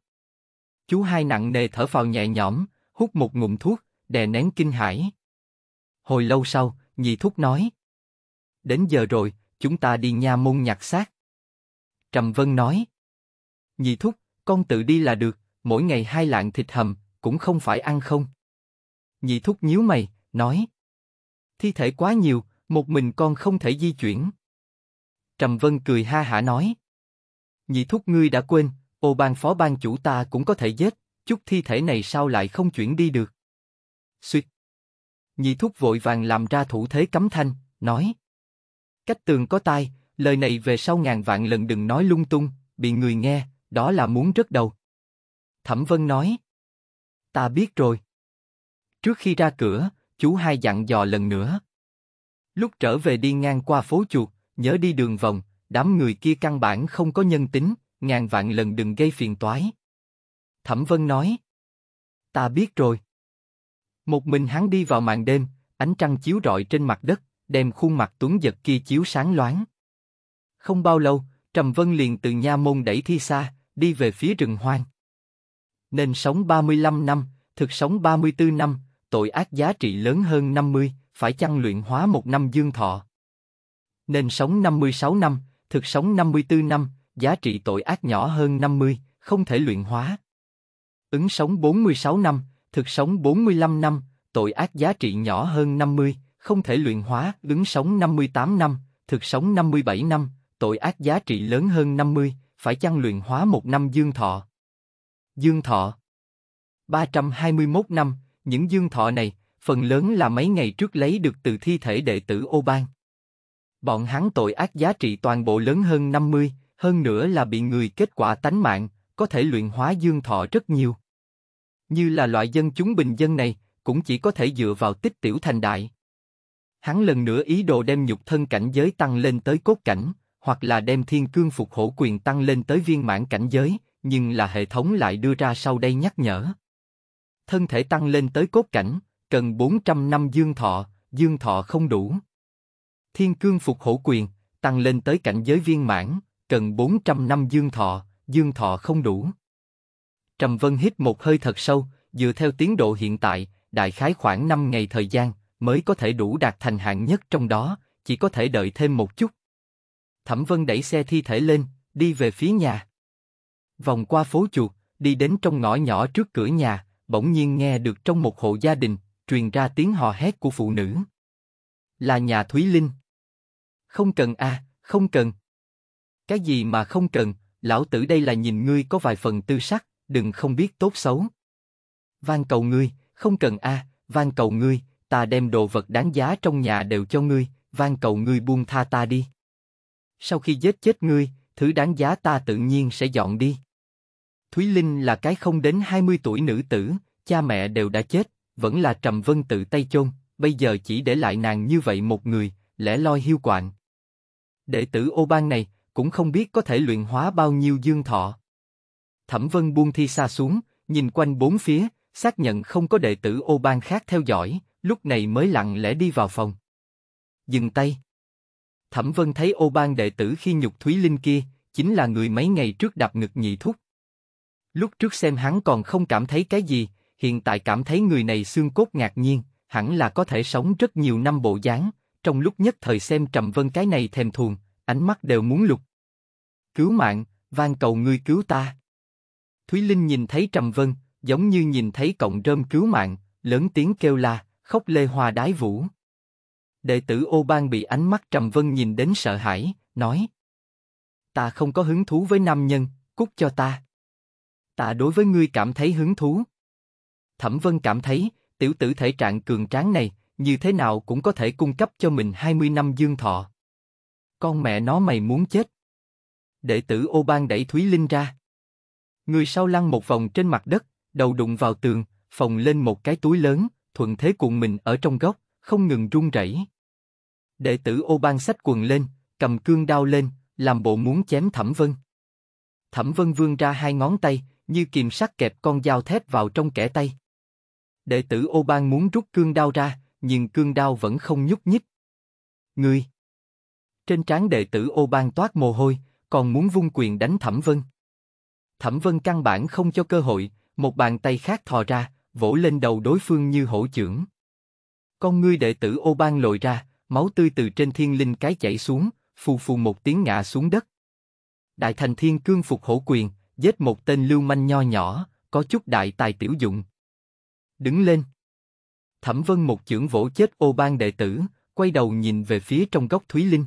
Chú hai nặng nề thở phào nhẹ nhõm, hút một ngụm thuốc, đè nén kinh hãi. Hồi lâu sau, nhị thúc nói. Đến giờ rồi, chúng ta đi nha môn nhặt xác. Trầm Vân nói. Nhị thúc, con tự đi là được, mỗi ngày hai lạng thịt hầm, cũng không phải ăn không nhị thúc nhíu mày, nói. Thi thể quá nhiều, một mình con không thể di chuyển. Trầm Vân cười ha hả nói. Nhị thúc ngươi đã quên, ô ban phó ban chủ ta cũng có thể giết, chút thi thể này sao lại không chuyển đi được. Xuyệt. Nhị thúc vội vàng làm ra thủ thế cấm thanh, nói. Cách tường có tai, lời này về sau ngàn vạn lần đừng nói lung tung, bị người nghe, đó là muốn rớt đầu. Thẩm Vân nói. Ta biết rồi. Trước khi ra cửa, chú hai dặn dò lần nữa. Lúc trở về đi ngang qua phố chuột, nhớ đi đường vòng, đám người kia căn bản không có nhân tính, ngàn vạn lần đừng gây phiền toái. Thẩm Vân nói. Ta biết rồi. Một mình hắn đi vào màn đêm, ánh trăng chiếu rọi trên mặt đất, đem khuôn mặt tuấn giật kia chiếu sáng loáng. Không bao lâu, Trầm Vân liền từ nha môn đẩy thi xa, đi về phía rừng hoang. Nên sống 35 năm, thực sống 34 năm, tội ác giá trị lớn hơn 50, phải chăng luyện hóa một năm dương thọ. Nên sống 56 năm, thực sống 54 năm, giá trị tội ác nhỏ hơn 50, không thể luyện hóa. Ứng sống 46 năm, thực sống 45 năm, tội ác giá trị nhỏ hơn 50, không thể luyện hóa, ứng sống 58 năm, thực sống 57 năm, tội ác giá trị lớn hơn 50, phải chăng luyện hóa một năm dương thọ. Dương thọ 321 năm, những dương thọ này, phần lớn là mấy ngày trước lấy được từ thi thể đệ tử ô ban. Bọn hắn tội ác giá trị toàn bộ lớn hơn 50, hơn nữa là bị người kết quả tánh mạng, có thể luyện hóa dương thọ rất nhiều. Như là loại dân chúng bình dân này, cũng chỉ có thể dựa vào tích tiểu thành đại. Hắn lần nữa ý đồ đem nhục thân cảnh giới tăng lên tới cốt cảnh, hoặc là đem thiên cương phục hổ quyền tăng lên tới viên mãn cảnh giới, nhưng là hệ thống lại đưa ra sau đây nhắc nhở thân thể tăng lên tới cốt cảnh, cần 400 năm dương thọ, dương thọ không đủ. Thiên cương phục hổ quyền, tăng lên tới cảnh giới viên mãn, cần 400 năm dương thọ, dương thọ không đủ. Trầm Vân hít một hơi thật sâu, dựa theo tiến độ hiện tại, đại khái khoảng 5 ngày thời gian, mới có thể đủ đạt thành hạng nhất trong đó, chỉ có thể đợi thêm một chút. Thẩm Vân đẩy xe thi thể lên, đi về phía nhà. Vòng qua phố chuột, đi đến trong ngõ nhỏ trước cửa nhà, bỗng nhiên nghe được trong một hộ gia đình truyền ra tiếng hò hét của phụ nữ. Là nhà Thúy Linh. Không cần à, không cần. Cái gì mà không cần, lão tử đây là nhìn ngươi có vài phần tư sắc, đừng không biết tốt xấu. Van cầu ngươi, không cần a, à, van cầu ngươi, ta đem đồ vật đáng giá trong nhà đều cho ngươi, van cầu ngươi buông tha ta đi. Sau khi giết chết ngươi, thứ đáng giá ta tự nhiên sẽ dọn đi. Thúy Linh là cái không đến 20 tuổi nữ tử, cha mẹ đều đã chết, vẫn là Trầm Vân tự tay chôn, bây giờ chỉ để lại nàng như vậy một người, lẽ loi hiu quạnh. Đệ tử ô bang này, cũng không biết có thể luyện hóa bao nhiêu dương thọ. Thẩm Vân buông thi xa xuống, nhìn quanh bốn phía, xác nhận không có đệ tử ô bang khác theo dõi, lúc này mới lặng lẽ đi vào phòng. Dừng tay. Thẩm Vân thấy ô bang đệ tử khi nhục Thúy Linh kia, chính là người mấy ngày trước đạp ngực nhị thúc, Lúc trước xem hắn còn không cảm thấy cái gì, hiện tại cảm thấy người này xương cốt ngạc nhiên, hẳn là có thể sống rất nhiều năm bộ dáng. Trong lúc nhất thời xem Trầm Vân cái này thèm thuồng, ánh mắt đều muốn lục. Cứu mạng, van cầu ngươi cứu ta. Thúy Linh nhìn thấy Trầm Vân, giống như nhìn thấy cộng rơm cứu mạng, lớn tiếng kêu la, khóc lê hoa đái vũ. Đệ tử ô bang bị ánh mắt Trầm Vân nhìn đến sợ hãi, nói Ta không có hứng thú với nam nhân, cút cho ta tạ đối với ngươi cảm thấy hứng thú. Thẩm Vân cảm thấy, tiểu tử thể trạng cường tráng này, như thế nào cũng có thể cung cấp cho mình 20 năm dương thọ. Con mẹ nó mày muốn chết. Đệ tử ô ban đẩy Thúy Linh ra. Người sau lăn một vòng trên mặt đất, đầu đụng vào tường, phồng lên một cái túi lớn, thuận thế cuộn mình ở trong góc, không ngừng run rẩy. Đệ tử ô ban sách quần lên, cầm cương đao lên, làm bộ muốn chém Thẩm Vân. Thẩm Vân vươn ra hai ngón tay, như kìm sắt kẹp con dao thép vào trong kẻ tay. Đệ tử ô bang muốn rút cương đao ra, nhưng cương đao vẫn không nhúc nhích. Ngươi! Trên trán đệ tử ô bang toát mồ hôi, còn muốn vung quyền đánh Thẩm Vân. Thẩm Vân căn bản không cho cơ hội, một bàn tay khác thò ra, vỗ lên đầu đối phương như hổ trưởng Con ngươi đệ tử ô bang lồi ra, máu tươi từ trên thiên linh cái chảy xuống, phù phù một tiếng ngã xuống đất. Đại thành thiên cương phục hổ quyền, giết một tên lưu manh nho nhỏ, có chút đại tài tiểu dụng. Đứng lên. Thẩm Vân một chưởng vỗ chết ô ban đệ tử, quay đầu nhìn về phía trong góc Thúy Linh.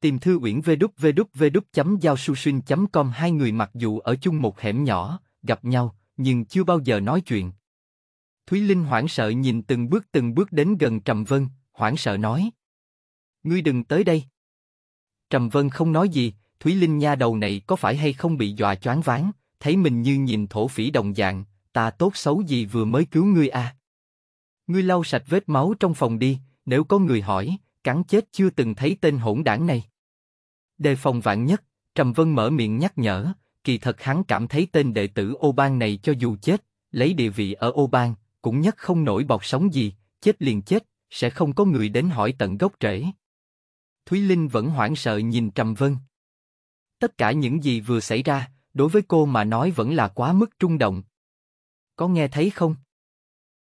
Tìm thư uyển www.giao-su-shin.com Hai người mặc dù ở chung một hẻm nhỏ, gặp nhau, nhưng chưa bao giờ nói chuyện. Thúy Linh hoảng sợ nhìn từng bước từng bước đến gần Trầm Vân, hoảng sợ nói. Ngươi đừng tới đây. Trầm Vân không nói gì, Thúy Linh nha đầu này có phải hay không bị dọa choáng váng, thấy mình như nhìn thổ phỉ đồng dạng, ta tốt xấu gì vừa mới cứu ngươi à. Ngươi lau sạch vết máu trong phòng đi, nếu có người hỏi, cắn chết chưa từng thấy tên hỗn đảng này. Đề phòng vạn nhất, Trầm Vân mở miệng nhắc nhở, kỳ thật hắn cảm thấy tên đệ tử ô bang này cho dù chết, lấy địa vị ở ô bang, cũng nhất không nổi bọt sóng gì, chết liền chết, sẽ không có người đến hỏi tận gốc rễ. Thúy Linh vẫn hoảng sợ nhìn Trầm Vân. Tất cả những gì vừa xảy ra, đối với cô mà nói vẫn là quá mức trung động. Có nghe thấy không?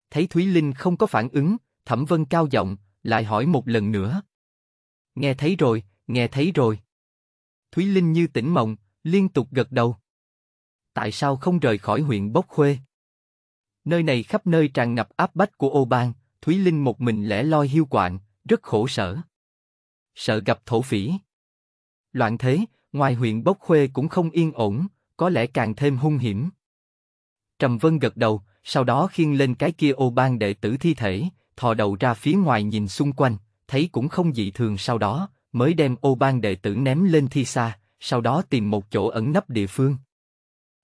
Thấy Thúy Linh không có phản ứng, Thẩm Vân cao giọng, lại hỏi một lần nữa. Nghe thấy rồi, nghe thấy rồi. Thúy Linh như tỉnh mộng, liên tục gật đầu. Tại sao không rời khỏi huyện Bốc Khuê? Nơi này khắp nơi tràn ngập áp bách của ô bang, Thúy Linh một mình lẻ loi hiu quạng, rất khổ sở. Sợ gặp thổ phỉ. Loạn thế, Ngoài huyện Bốc Khuê cũng không yên ổn, có lẽ càng thêm hung hiểm. Trầm Vân gật đầu, sau đó khiêng lên cái kia ô ban đệ tử thi thể, thò đầu ra phía ngoài nhìn xung quanh, thấy cũng không dị thường sau đó, mới đem ô ban đệ tử ném lên thi xa, sau đó tìm một chỗ ẩn nấp địa phương.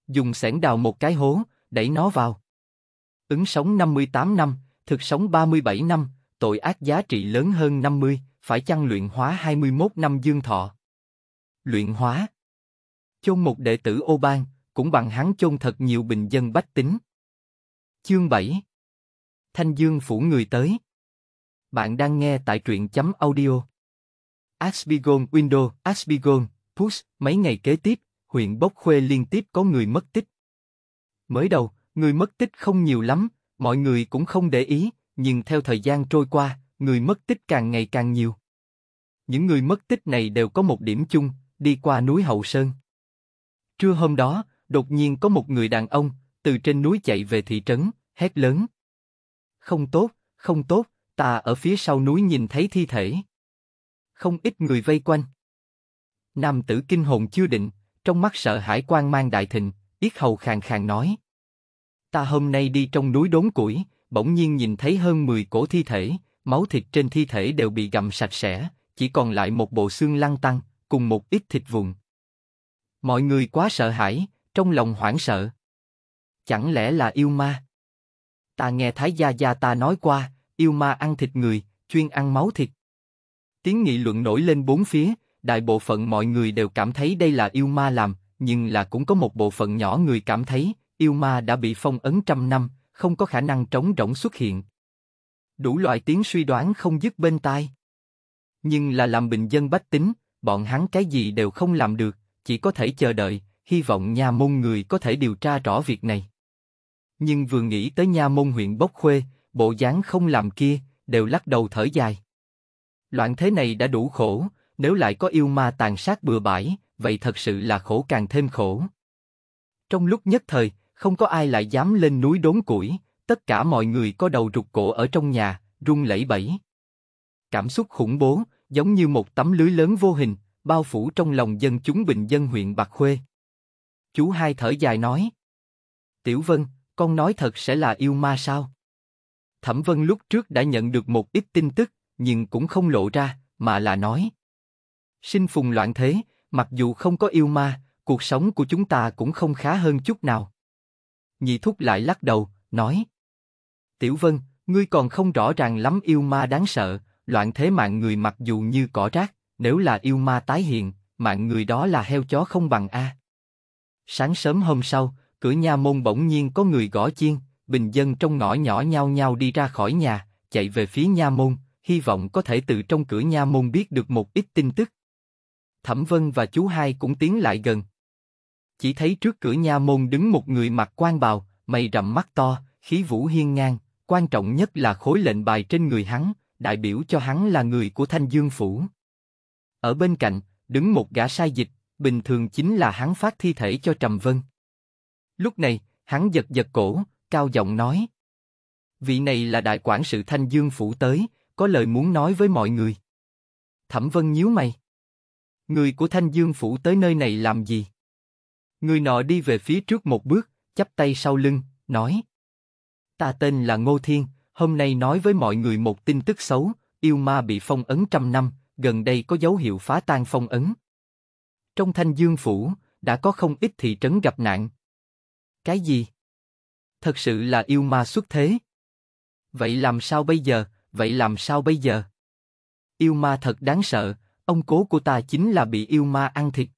Dùng sẻn đào một cái hố, đẩy nó vào. Ứng sống 58 năm, thực sống 37 năm, tội ác giá trị lớn hơn 50, phải chăng luyện hóa 21 năm dương thọ luyện hóa. Chôn một đệ tử ô ban, cũng bằng hắn chôn thật nhiều bình dân bách tính. Chương 7 Thanh Dương phủ người tới. Bạn đang nghe tại truyện chấm audio. Asbigon Window, Asbigon, Push, mấy ngày kế tiếp, huyện Bốc Khuê liên tiếp có người mất tích. Mới đầu, người mất tích không nhiều lắm, mọi người cũng không để ý, nhưng theo thời gian trôi qua, người mất tích càng ngày càng nhiều. Những người mất tích này đều có một điểm chung, đi qua núi Hậu Sơn. Trưa hôm đó, đột nhiên có một người đàn ông từ trên núi chạy về thị trấn, hét lớn: không tốt, không tốt, ta ở phía sau núi nhìn thấy thi thể. Không ít người vây quanh. Nam tử kinh hồn chưa định, trong mắt sợ hãi quan mang đại thịnh, yết hầu khàn khàn nói. Ta hôm nay đi trong núi đốn củi, bỗng nhiên nhìn thấy hơn 10 cổ thi thể, máu thịt trên thi thể đều bị gặm sạch sẽ, chỉ còn lại một bộ xương lăn tăng, cùng một ít thịt vụn. Mọi người quá sợ hãi, trong lòng hoảng sợ. Chẳng lẽ là yêu ma? Ta nghe Thái Gia Gia ta nói qua, yêu ma ăn thịt người, chuyên ăn máu thịt. Tiếng nghị luận nổi lên bốn phía, đại bộ phận mọi người đều cảm thấy đây là yêu ma làm, nhưng là cũng có một bộ phận nhỏ người cảm thấy yêu ma đã bị phong ấn trăm năm, không có khả năng trống rỗng xuất hiện. Đủ loại tiếng suy đoán không dứt bên tai. Nhưng là làm bình dân bách tính, bọn hắn cái gì đều không làm được, chỉ có thể chờ đợi, hy vọng nha môn người có thể điều tra rõ việc này. Nhưng vừa nghĩ tới nha môn huyện Bốc Khuê, bộ dáng không làm kia, đều lắc đầu thở dài. Loạn thế này đã đủ khổ, nếu lại có yêu ma tàn sát bừa bãi, vậy thật sự là khổ càng thêm khổ. Trong lúc nhất thời, không có ai lại dám lên núi đốn củi, tất cả mọi người có đầu rụt cổ ở trong nhà, run lẩy bẩy. Cảm xúc khủng bố, giống như một tấm lưới lớn vô hình, bao phủ trong lòng dân chúng bình dân huyện Bạc Khuê. Chú hai thở dài nói. Tiểu Vân, con nói thật sẽ là yêu ma sao? Thẩm Vân lúc trước đã nhận được một ít tin tức, nhưng cũng không lộ ra, mà là nói. Sinh phùng loạn thế, mặc dù không có yêu ma, cuộc sống của chúng ta cũng không khá hơn chút nào. Nhị thúc lại lắc đầu, nói. Tiểu Vân, ngươi còn không rõ ràng lắm yêu ma đáng sợ, loạn thế mạng người mặc dù như cỏ rác, nếu là yêu ma tái hiện, mạng người đó là heo chó không bằng a. Sáng sớm hôm sau, cửa nhà môn bỗng nhiên có người gõ chiên, bình dân trong ngõ nhỏ nhau nhau đi ra khỏi nhà, chạy về phía nha môn, hy vọng có thể từ trong cửa nha môn biết được một ít tin tức. Thẩm Vân và chú hai cũng tiến lại gần. Chỉ thấy trước cửa nha môn đứng một người mặc quan bào, mày rậm mắt to, khí vũ hiên ngang, quan trọng nhất là khối lệnh bài trên người hắn, đại biểu cho hắn là người của Thanh Dương Phủ. Ở bên cạnh, đứng một gã sai dịch, bình thường chính là hắn phát thi thể cho Trầm Vân. Lúc này, hắn giật giật cổ, cao giọng nói. Vị này là đại quản sự Thanh Dương Phủ tới, có lời muốn nói với mọi người. Thẩm Vân nhíu mày. Người của Thanh Dương Phủ tới nơi này làm gì? Người nọ đi về phía trước một bước, chắp tay sau lưng, nói. Ta tên là Ngô Thiên, Hôm nay nói với mọi người một tin tức xấu, yêu ma bị phong ấn trăm năm, gần đây có dấu hiệu phá tan phong ấn. Trong thanh dương phủ, đã có không ít thị trấn gặp nạn. Cái gì? Thật sự là yêu ma xuất thế. Vậy làm sao bây giờ, vậy làm sao bây giờ? Yêu ma thật đáng sợ, ông cố của ta chính là bị yêu ma ăn thịt.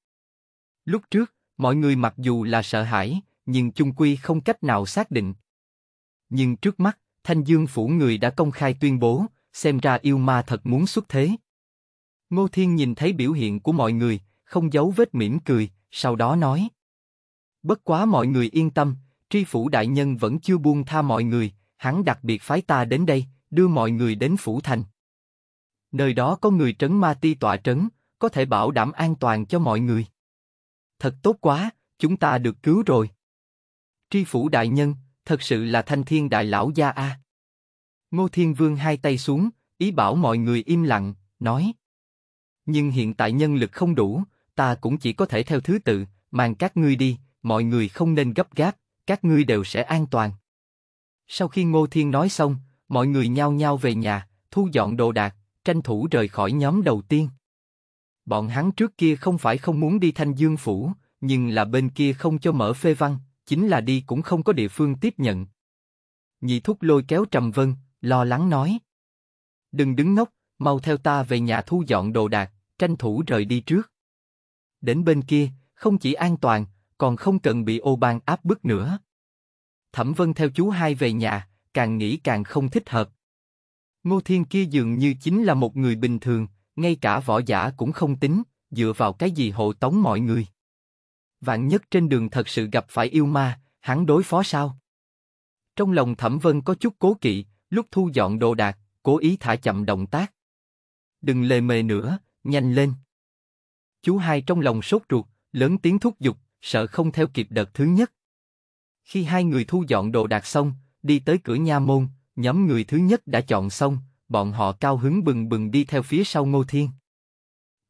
Lúc trước, mọi người mặc dù là sợ hãi, nhưng chung quy không cách nào xác định. Nhưng trước mắt, Thanh Dương phủ người đã công khai tuyên bố, xem ra yêu ma thật muốn xuất thế. Ngô Thiên nhìn thấy biểu hiện của mọi người, không giấu vết mỉm cười, sau đó nói. Bất quá mọi người yên tâm, tri phủ đại nhân vẫn chưa buông tha mọi người, hắn đặc biệt phái ta đến đây, đưa mọi người đến phủ thành. Nơi đó có người trấn ma ti tọa trấn, có thể bảo đảm an toàn cho mọi người. Thật tốt quá, chúng ta được cứu rồi. Tri phủ đại nhân, thật sự là thanh thiên đại lão gia a. Ngô Thiên Vương hai tay xuống, ý bảo mọi người im lặng, nói. Nhưng hiện tại nhân lực không đủ, ta cũng chỉ có thể theo thứ tự, mang các ngươi đi, mọi người không nên gấp gáp, các ngươi đều sẽ an toàn. Sau khi Ngô Thiên nói xong, mọi người nhao nhao về nhà, thu dọn đồ đạc, tranh thủ rời khỏi nhóm đầu tiên. Bọn hắn trước kia không phải không muốn đi Thanh Dương Phủ, nhưng là bên kia không cho mở phê văn, chính là đi cũng không có địa phương tiếp nhận. Nhị thúc lôi kéo Trầm Vân, lo lắng nói. Đừng đứng ngốc, mau theo ta về nhà thu dọn đồ đạc, tranh thủ rời đi trước. Đến bên kia, không chỉ an toàn, còn không cần bị ô bang áp bức nữa. Thẩm Vân theo chú hai về nhà, càng nghĩ càng không thích hợp. Ngô Thiên kia dường như chính là một người bình thường, ngay cả võ giả cũng không tính, dựa vào cái gì hộ tống mọi người. Vạn nhất trên đường thật sự gặp phải yêu ma, hắn đối phó sao? Trong lòng Thẩm Vân có chút cố kỵ, lúc thu dọn đồ đạc, cố ý thả chậm động tác. Đừng lề mề nữa, nhanh lên. Chú hai trong lòng sốt ruột, lớn tiếng thúc giục, sợ không theo kịp đợt thứ nhất. Khi hai người thu dọn đồ đạc xong, đi tới cửa nha môn, nhóm người thứ nhất đã chọn xong, bọn họ cao hứng bừng bừng đi theo phía sau Ngô Thiên.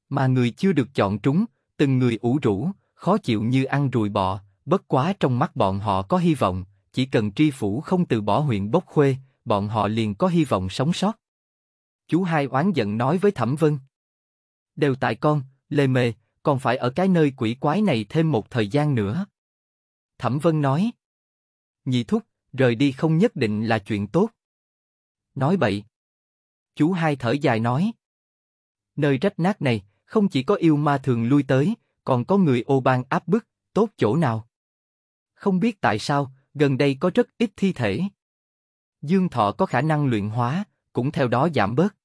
Mà người chưa được chọn trúng, từng người ủ rũ, khó chịu như ăn ruồi bọ, bất quá trong mắt bọn họ có hy vọng, chỉ cần tri phủ không từ bỏ huyện Bốc Khuê, bọn họ liền có hy vọng sống sót. Chú hai oán giận nói với Thẩm Vân. Đều tại con, lề mề, còn phải ở cái nơi quỷ quái này thêm một thời gian nữa. Thẩm Vân nói. Nhị thúc, rời đi không nhất định là chuyện tốt. Nói bậy. Chú hai thở dài nói. Nơi rách nát này, không chỉ có yêu ma thường lui tới, còn có người ô ban áp bức, tốt chỗ nào. Không biết tại sao, gần đây có rất ít thi thể. Dương thọ có khả năng luyện hóa, cũng theo đó giảm bớt.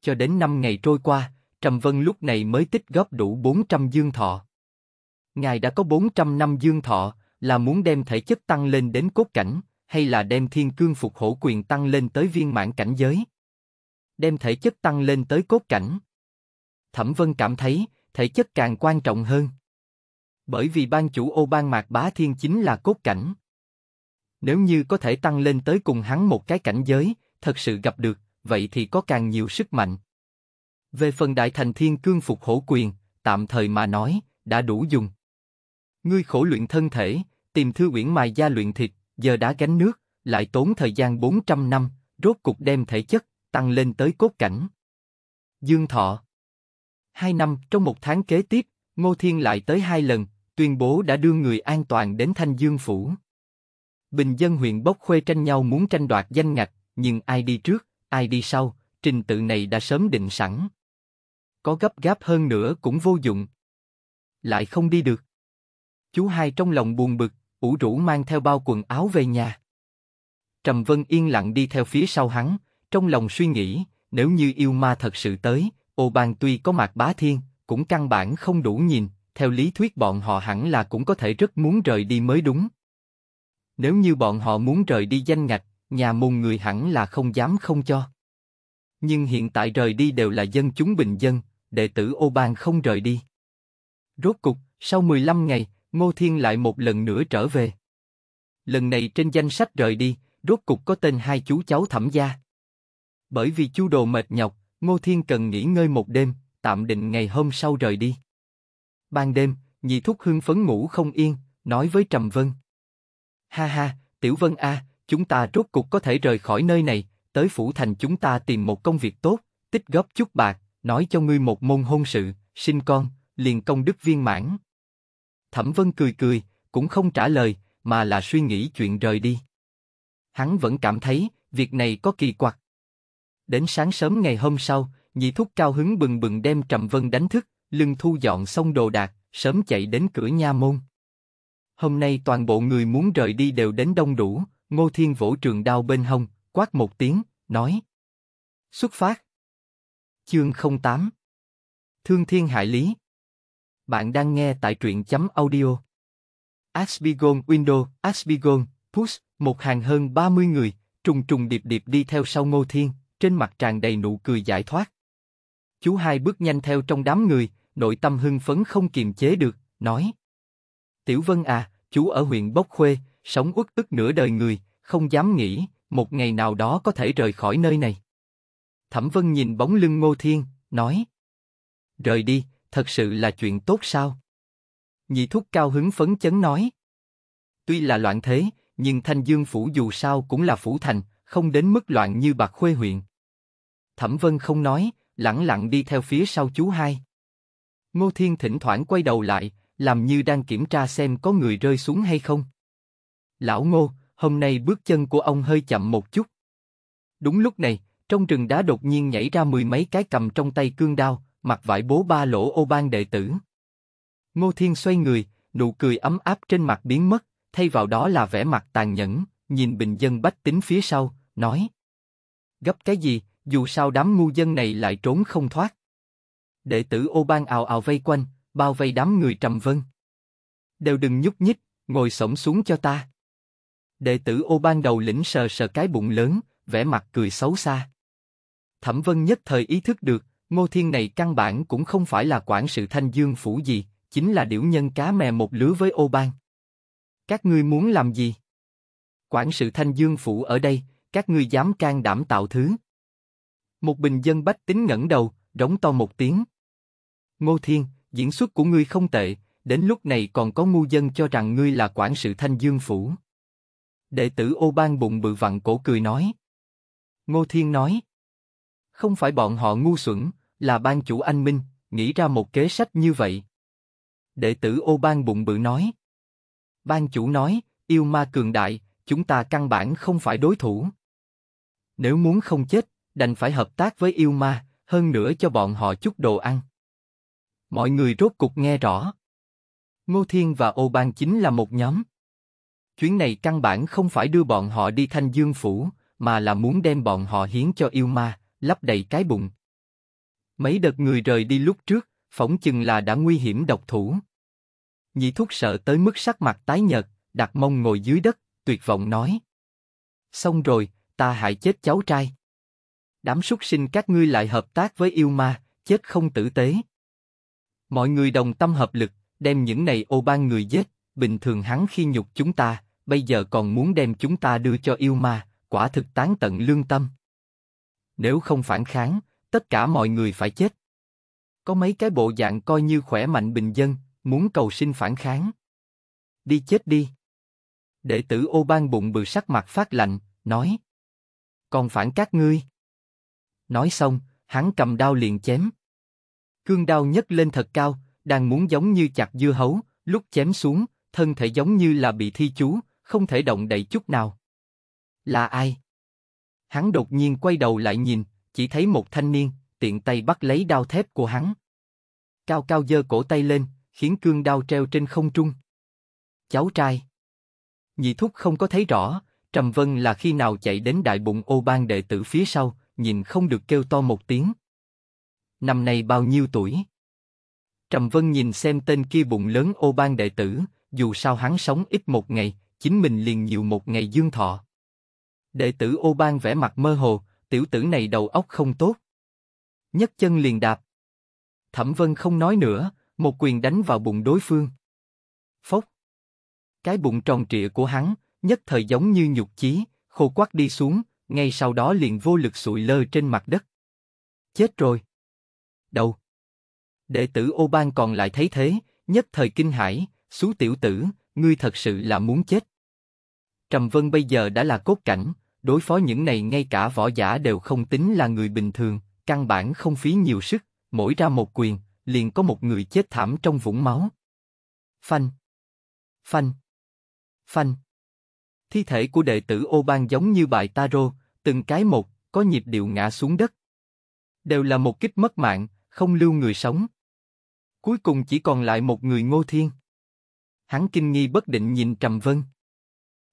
Cho đến năm ngày trôi qua, Trầm Vân lúc này mới tích góp đủ 400 dương thọ. Ngài đã có 400 năm dương thọ, là muốn đem thể chất tăng lên đến cốt cảnh, hay là đem thiên cương phục hổ quyền tăng lên tới viên mãn cảnh giới? Đem thể chất tăng lên tới cốt cảnh. Thẩm Vân cảm thấy, thể chất càng quan trọng hơn. Bởi vì ban chủ ô ban mạc bá thiên chính là cốt cảnh. Nếu như có thể tăng lên tới cùng hắn một cái cảnh giới, thật sự gặp được, vậy thì có càng nhiều sức mạnh. Về phần đại thành thiên cương phục hổ quyền, tạm thời mà nói, đã đủ dùng. Ngươi khổ luyện thân thể, tìm thư uyển mài da luyện thịt, giờ đã gánh nước, lại tốn thời gian 400 năm, rốt cục đem thể chất, tăng lên tới cốt cảnh. Dương Thọ Hai năm trong một tháng kế tiếp, Ngô Thiên lại tới hai lần, tuyên bố đã đưa người an toàn đến Thanh Dương Phủ. Bình dân huyện Bốc Khuê tranh nhau muốn tranh đoạt danh ngạch, nhưng ai đi trước, ai đi sau, trình tự này đã sớm định sẵn. Có gấp gáp hơn nữa cũng vô dụng. Lại không đi được. Chú hai trong lòng buồn bực, ủ rũ mang theo bao quần áo về nhà. Trầm Vân yên lặng đi theo phía sau hắn, trong lòng suy nghĩ, nếu như yêu ma thật sự tới, ô bang tuy có mạc bá thiên, cũng căn bản không đủ nhìn, theo lý thuyết bọn họ hẳn là cũng có thể rất muốn rời đi mới đúng. Nếu như bọn họ muốn rời đi danh ngạch, nhà môn người hẳn là không dám không cho. Nhưng hiện tại rời đi đều là dân chúng bình dân, đệ tử ô bang không rời đi. Rốt cục, sau 15 ngày, Ngô Thiên lại một lần nữa trở về. Lần này trên danh sách rời đi, rốt cục có tên hai chú cháu thẩm gia. Bởi vì chú đồ mệt nhọc, Ngô Thiên cần nghỉ ngơi một đêm, tạm định ngày hôm sau rời đi. Ban đêm, nhị thúc hưng phấn ngủ không yên, nói với Trầm Vân. Ha ha, Tiểu Vân a, chúng ta rốt cục có thể rời khỏi nơi này, tới phủ thành chúng ta tìm một công việc tốt, tích góp chút bạc, nói cho ngươi một môn hôn sự, sinh con, liền công đức viên mãn. Thẩm Vân cười cười, cũng không trả lời, mà là suy nghĩ chuyện rời đi. Hắn vẫn cảm thấy, việc này có kỳ quặc. Đến sáng sớm ngày hôm sau, nhị thúc cao hứng bừng bừng đem Trầm Vân đánh thức, lưng thu dọn xong đồ đạc, sớm chạy đến cửa nha môn. Hôm nay toàn bộ người muốn rời đi đều đến đông đủ, Ngô Thiên vỗ trường đao bên hông, quát một tiếng, nói. Xuất phát. Chương 08 Thương Thiên hại Lý Bạn đang nghe tại truyện chấm audio. Asbigon Window, Asbigon, Push, một hàng hơn 30 người, trùng trùng điệp điệp đi theo sau Ngô Thiên, trên mặt tràn đầy nụ cười giải thoát. Chú hai bước nhanh theo trong đám người, nội tâm hưng phấn không kiềm chế được, nói. Tiểu Vân à, chú ở huyện Bốc Khuê, sống uất ức nửa đời người, không dám nghĩ, một ngày nào đó có thể rời khỏi nơi này. Thẩm Vân nhìn bóng lưng Ngô Thiên, nói. Rời đi, thật sự là chuyện tốt sao? Nhị thúc cao hứng phấn chấn nói. Tuy là loạn thế, nhưng Thanh Dương Phủ dù sao cũng là phủ thành, không đến mức loạn như Bạc Khuê huyện. Thẩm Vân không nói, lẳng lặng đi theo phía sau chú hai. Ngô Thiên thỉnh thoảng quay đầu lại, làm như đang kiểm tra xem có người rơi xuống hay không. Lão Ngô, hôm nay bước chân của ông hơi chậm một chút. Đúng lúc này, trong rừng đá đột nhiên nhảy ra mười mấy cái cầm trong tay cương đao, mặc vải bố ba lỗ ô ban đệ tử. Ngô Thiên xoay người, nụ cười ấm áp trên mặt biến mất, thay vào đó là vẻ mặt tàn nhẫn, nhìn bình dân bách tính phía sau, nói. Gấp cái gì, dù sao đám ngu dân này lại trốn không thoát. Đệ tử ô ban ào ào vây quanh, bao vây đám người trầm vân. Đều đừng nhúc nhích, ngồi sổng xuống cho ta. Đệ tử ô ban đầu lĩnh sờ sờ cái bụng lớn, vẻ mặt cười xấu xa. Thẩm vân nhất thời ý thức được, ngô thiên này căn bản cũng không phải là quản sự thanh dương phủ gì, chính là điểu nhân cá mè một lứa với ô ban. Các ngươi muốn làm gì? Quản sự thanh dương phủ ở đây, các ngươi dám can đảm tạo thứ, một bình dân bách tính ngẩng đầu, rống to một tiếng. Ngô Thiên, diễn xuất của ngươi không tệ, đến lúc này còn có ngu dân cho rằng ngươi là quản sự thanh dương phủ. Đệ tử ô ban bụng bự vặn cổ cười nói. Ngô Thiên nói. Không phải bọn họ ngu xuẩn, là ban chủ anh Minh, nghĩ ra một kế sách như vậy. Đệ tử ô ban bụng bự nói. Ban chủ nói, yêu ma cường đại, chúng ta căn bản không phải đối thủ. Nếu muốn không chết, đành phải hợp tác với yêu ma, hơn nữa cho bọn họ chút đồ ăn. Mọi người rốt cục nghe rõ. Ngô Thiên và Ô Bang chính là một nhóm. Chuyến này căn bản không phải đưa bọn họ đi Thanh Dương Phủ, mà là muốn đem bọn họ hiến cho yêu ma, lấp đầy cái bụng. Mấy đợt người rời đi lúc trước, phỏng chừng là đã nguy hiểm độc thủ. Nhị thúc sợ tới mức sắc mặt tái nhợt, đặt mông ngồi dưới đất, tuyệt vọng nói. Xong rồi, ta hại chết cháu trai đám súc sinh các ngươi lại hợp tác với yêu ma, chết không tử tế. Mọi người đồng tâm hợp lực, đem những này ô ban người giết, bình thường hắn khi nhục chúng ta, bây giờ còn muốn đem chúng ta đưa cho yêu ma, quả thực tán tận lương tâm. Nếu không phản kháng, tất cả mọi người phải chết. Có mấy cái bộ dạng coi như khỏe mạnh bình dân, muốn cầu xin phản kháng. Đi chết đi. Đệ tử ô ban bụng bự sắc mặt phát lạnh, nói. Còn phản các ngươi. Nói xong, hắn cầm đao liền chém. Cương đao nhấc lên thật cao, đang muốn giống như chặt dưa hấu, lúc chém xuống, thân thể giống như là bị thi chú, không thể động đậy chút nào. Là ai? Hắn đột nhiên quay đầu lại nhìn, chỉ thấy một thanh niên, tiện tay bắt lấy đao thép của hắn. Cao cao giơ cổ tay lên, khiến cương đao treo trên không trung. Cháu trai. Nhị thúc không có thấy rõ, Trầm Vân là khi nào chạy đến đại bụng ô ban đệ tử phía sau, nhìn không được kêu to một tiếng. Năm nay bao nhiêu tuổi? Trầm Vân nhìn xem tên kia bụng lớn ô ban đệ tử, dù sao hắn sống ít một ngày, chính mình liền nhiều một ngày dương thọ. Đệ tử ô ban vẽ mặt mơ hồ, tiểu tử này đầu óc không tốt. Nhất chân liền đạp. Thẩm Vân không nói nữa, một quyền đánh vào bụng đối phương. Phốc. Cái bụng tròn trịa của hắn, nhất thời giống như nhục chí, khô quắt đi xuống, ngay sau đó liền vô lực sụi lơ trên mặt đất. Chết rồi. Đâu? Đệ tử ô ban còn lại thấy thế, nhất thời kinh hãi, xú tiểu tử, ngươi thật sự là muốn chết. Trầm Vân bây giờ đã là cốt cảnh, đối phó những này ngay cả võ giả đều không tính là người bình thường, căn bản không phí nhiều sức, mỗi ra một quyền, liền có một người chết thảm trong vũng máu. Phanh! Phanh! Phanh! Thi thể của đệ tử ô ban giống như bài taro, từng cái một, có nhịp điệu ngã xuống đất. Đều là một kích mất mạng, không lưu người sống. Cuối cùng chỉ còn lại một người ngô thiên. Hắn kinh nghi bất định nhìn Trầm Vân.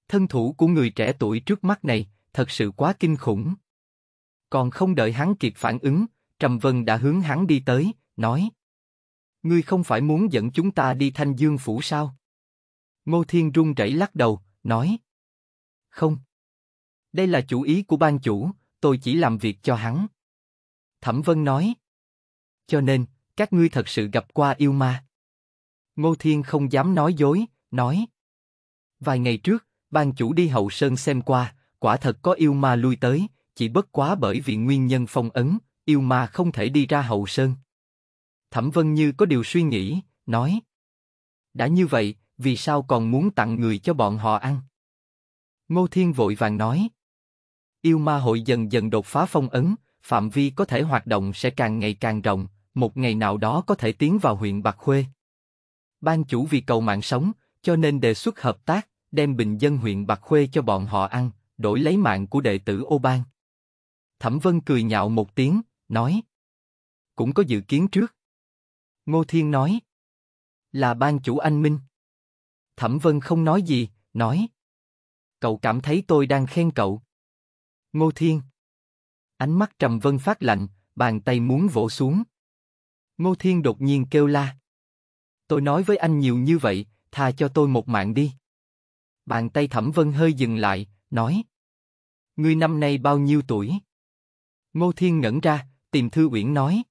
Thân thủ của người trẻ tuổi trước mắt này, thật sự quá kinh khủng. Còn không đợi hắn kịp phản ứng, Trầm Vân đã hướng hắn đi tới, nói. Ngươi không phải muốn dẫn chúng ta đi thanh dương phủ sao? Ngô Thiên run rẩy lắc đầu, nói. Không. Đây là chủ ý của ban chủ, tôi chỉ làm việc cho hắn. Thẩm Vân nói. Cho nên, các ngươi thật sự gặp qua yêu ma. Ngô Thiên không dám nói dối, nói. Vài ngày trước, ban chủ đi hậu sơn xem qua, quả thật có yêu ma lui tới, chỉ bất quá bởi vì nguyên nhân phong ấn, yêu ma không thể đi ra hậu sơn. Thẩm Vân như có điều suy nghĩ, nói. Đã như vậy, vì sao còn muốn tặng người cho bọn họ ăn? Ngô Thiên vội vàng nói. Yêu ma hội dần dần đột phá phong ấn, phạm vi có thể hoạt động sẽ càng ngày càng rộng, một ngày nào đó có thể tiến vào huyện Bạc Khuê. Ban chủ vì cầu mạng sống, cho nên đề xuất hợp tác, đem bình dân huyện Bạc Khuê cho bọn họ ăn, đổi lấy mạng của đệ tử Ô Bang. Thẩm Vân cười nhạo một tiếng, nói. Cũng có dự kiến trước. Ngô Thiên nói. Là ban chủ anh Minh. Thẩm Vân không nói gì, nói. Cậu cảm thấy tôi đang khen cậu. Ngô Thiên. Ánh mắt Trầm Vân phát lạnh, bàn tay muốn vỗ xuống. Ngô Thiên đột nhiên kêu la. Tôi nói với anh nhiều như vậy, tha cho tôi một mạng đi. Bàn tay Thẩm Vân hơi dừng lại, nói. người năm nay bao nhiêu tuổi? Ngô Thiên ngẩn ra, tìm Thư Uyển nói.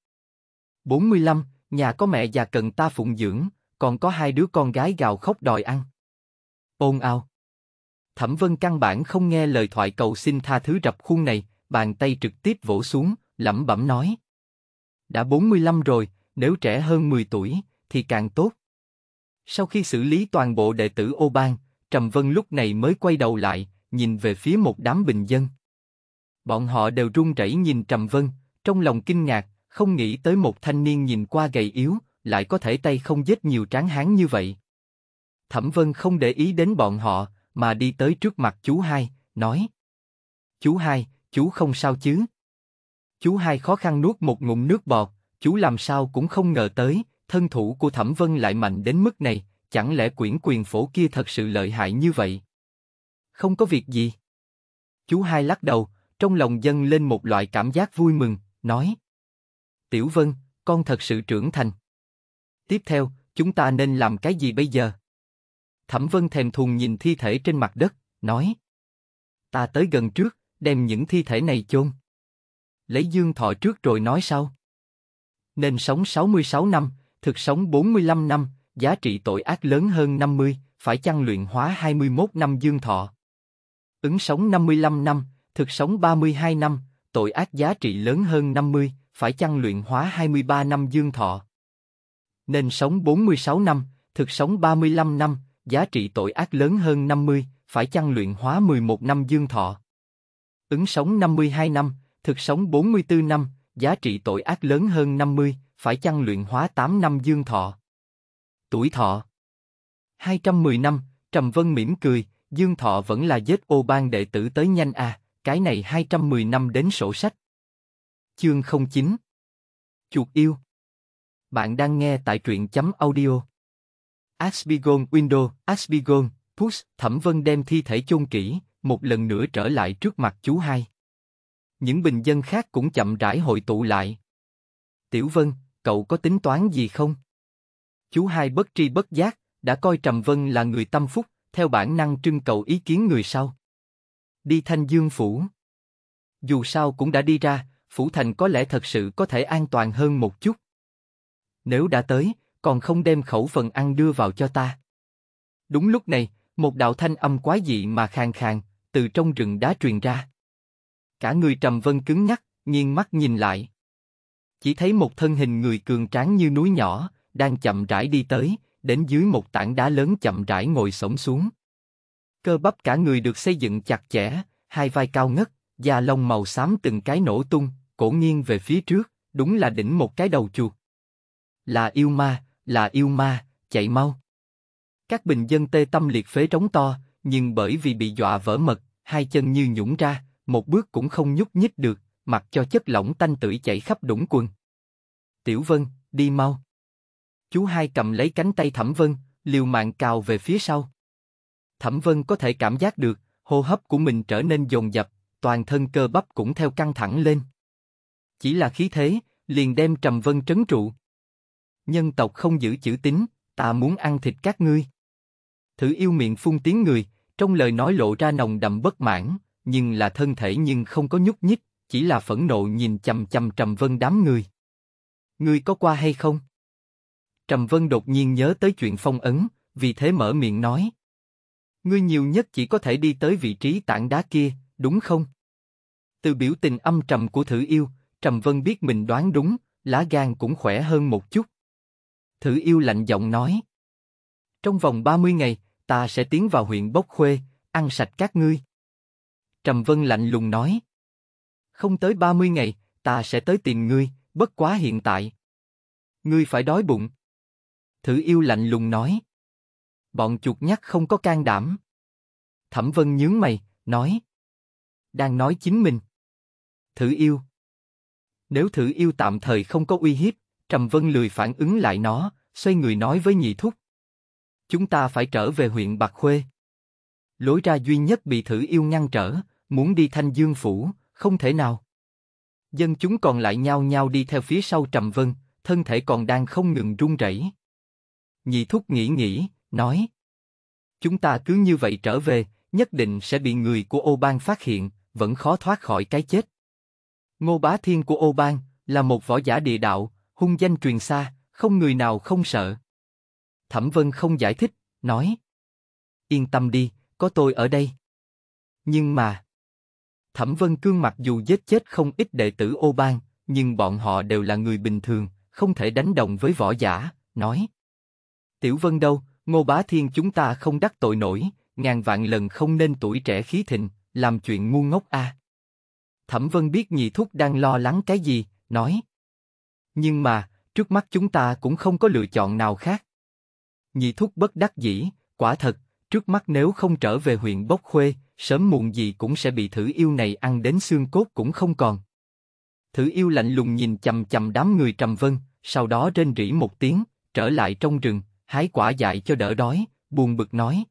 45, nhà có mẹ già cần ta phụng dưỡng, còn có hai đứa con gái gào khóc đòi ăn. Ôn ao, Thẩm Vân căn bản không nghe lời thoại cầu xin tha thứ rập khuôn này, bàn tay trực tiếp vỗ xuống, lẩm bẩm nói. Đã 45 rồi, nếu trẻ hơn 10 tuổi, thì càng tốt. Sau khi xử lý toàn bộ đệ tử ô bang, Trầm Vân lúc này mới quay đầu lại, nhìn về phía một đám bình dân. Bọn họ đều run rẩy nhìn Trầm Vân, trong lòng kinh ngạc, không nghĩ tới một thanh niên nhìn qua gầy yếu, lại có thể tay không giết nhiều tráng hán như vậy. Thẩm Vân không để ý đến bọn họ, mà đi tới trước mặt chú hai, nói: Chú hai, chú không sao chứ? Chú hai khó khăn nuốt một ngụm nước bọt, chú làm sao cũng không ngờ tới, thân thủ của Thẩm Vân lại mạnh đến mức này, chẳng lẽ quyển quyền phổ kia thật sự lợi hại như vậy? Không có việc gì. Chú hai lắc đầu, trong lòng dâng lên một loại cảm giác vui mừng, nói: Tiểu Vân, con thật sự trưởng thành. Tiếp theo, chúng ta nên làm cái gì bây giờ? Thẩm Vân thèm thùng nhìn thi thể trên mặt đất, nói. Ta tới gần trước, đem những thi thể này chôn. Lấy dương thọ trước rồi nói sau. Nên sống 66 năm, thực sống 45 năm, giá trị tội ác lớn hơn 50, phải chăng luyện hóa 21 năm dương thọ. Ứng sống 55 năm, thực sống 32 năm, tội ác giá trị lớn hơn 50, phải chăng luyện hóa 23 năm dương thọ. Nên sống 46 năm, thực sống 35 năm, giá trị tội ác lớn hơn 50, phải chăng luyện hóa 11 năm dương thọ. Ứng sống 52 năm, thực sống 44 năm, giá trị tội ác lớn hơn 50, phải chăng luyện hóa 8 năm dương thọ. Tuổi thọ 210 năm, Trầm Vân mỉm cười, dương thọ vẫn là giết ô ban đệ tử tới nhanh à, cái này 210 năm đến sổ sách. Chương 09 Chuột yêu Bạn đang nghe tại truyện chấm audio Asbigon Window, Asbigon, Push, Thẩm Vân đem thi thể chôn kỹ, một lần nữa trở lại trước mặt chú hai. Những bình dân khác cũng chậm rãi hội tụ lại. Tiểu Vân, cậu có tính toán gì không? Chú hai bất tri bất giác, đã coi Trầm Vân là người tâm phúc, theo bản năng trưng cầu ý kiến người sau. Đi Thanh Dương Phủ. Dù sao cũng đã đi ra, Phủ Thành có lẽ thật sự có thể an toàn hơn một chút. Nếu đã tới, còn không đem khẩu phần ăn đưa vào cho ta. Đúng lúc này, một đạo thanh âm quái dị mà khàn khàn từ trong rừng đá truyền ra. Cả người Trầm Vân cứng ngắc, nghiêng mắt nhìn lại. Chỉ thấy một thân hình người cường tráng như núi nhỏ, đang chậm rãi đi tới, đến dưới một tảng đá lớn chậm rãi ngồi sổng xuống. Cơ bắp cả người được xây dựng chặt chẽ, hai vai cao ngất, da lông màu xám từng cái nổ tung, cổ nghiêng về phía trước, đúng là đỉnh một cái đầu chuột. Là yêu ma, là yêu ma, chạy mau. Các bình dân tê tâm liệt phế trống to, nhưng bởi vì bị dọa vỡ mật, hai chân như nhũng ra, một bước cũng không nhúc nhích được, mặc cho chất lỏng tanh tưởi chảy khắp đũng quần. Tiểu Vân, đi mau. Chú hai cầm lấy cánh tay Thẩm Vân, liều mạng cào về phía sau. Thẩm Vân có thể cảm giác được, hô hấp của mình trở nên dồn dập, toàn thân cơ bắp cũng theo căng thẳng lên. Chỉ là khí thế, liền đem Trầm Vân trấn trụ nhân tộc không giữ chữ tín, ta muốn ăn thịt các ngươi. Thử yêu miệng phun tiếng người, trong lời nói lộ ra nồng đậm bất mãn, nhưng là thân thể nhưng không có nhúc nhích, chỉ là phẫn nộ nhìn chầm chầm Trầm Vân đám người. Ngươi có qua hay không? Trầm Vân đột nhiên nhớ tới chuyện phong ấn, vì thế mở miệng nói. Ngươi nhiều nhất chỉ có thể đi tới vị trí tảng đá kia, đúng không? Từ biểu tình âm trầm của thử yêu, Trầm Vân biết mình đoán đúng, lá gan cũng khỏe hơn một chút. Thử yêu lạnh giọng nói. Trong vòng 30 ngày, ta sẽ tiến vào huyện Bốc Khuê, ăn sạch các ngươi. Trầm Vân lạnh lùng nói. Không tới 30 ngày, ta sẽ tới tìm ngươi, bất quá hiện tại. Ngươi phải đói bụng. Thử yêu lạnh lùng nói. Bọn chuột nhắt không có can đảm. Thẩm Vân nhướng mày, nói. Đang nói chính mình. Thử yêu. Nếu thử yêu tạm thời không có uy hiếp, Trầm Vân lười phản ứng lại nó, xoay người nói với nhị thúc. Chúng ta phải trở về huyện Bạc Khuê. Lối ra duy nhất bị thử yêu ngăn trở, muốn đi Thanh Dương Phủ, không thể nào. Dân chúng còn lại nhao nhao đi theo phía sau Trầm Vân, thân thể còn đang không ngừng run rẩy. Nhị thúc nghĩ nghĩ, nói. Chúng ta cứ như vậy trở về, nhất định sẽ bị người của ô bang phát hiện, vẫn khó thoát khỏi cái chết. Ngô Bá Thiên của ô bang là một võ giả địa đạo, hung danh truyền xa, không người nào không sợ. Thẩm Vân không giải thích, nói. Yên tâm đi, có tôi ở đây. Nhưng mà... Thẩm Vân Cương mặc dù giết chết không ít đệ tử ô bang, nhưng bọn họ đều là người bình thường, không thể đánh đồng với võ giả, nói. Tiểu Vân đâu, Ngô Bá Thiên chúng ta không đắc tội nổi, ngàn vạn lần không nên tuổi trẻ khí thịnh, làm chuyện ngu ngốc a. À. Thẩm Vân biết nhị thúc đang lo lắng cái gì, nói. Nhưng mà, trước mắt chúng ta cũng không có lựa chọn nào khác. Nhị thúc bất đắc dĩ, quả thật, trước mắt nếu không trở về huyện Bốc Khuê, sớm muộn gì cũng sẽ bị thử yêu này ăn đến xương cốt cũng không còn. Thử yêu lạnh lùng nhìn chầm chầm đám người trầm vân, sau đó rên rỉ một tiếng, trở lại trong rừng, hái quả dại cho đỡ đói, buồn bực nói.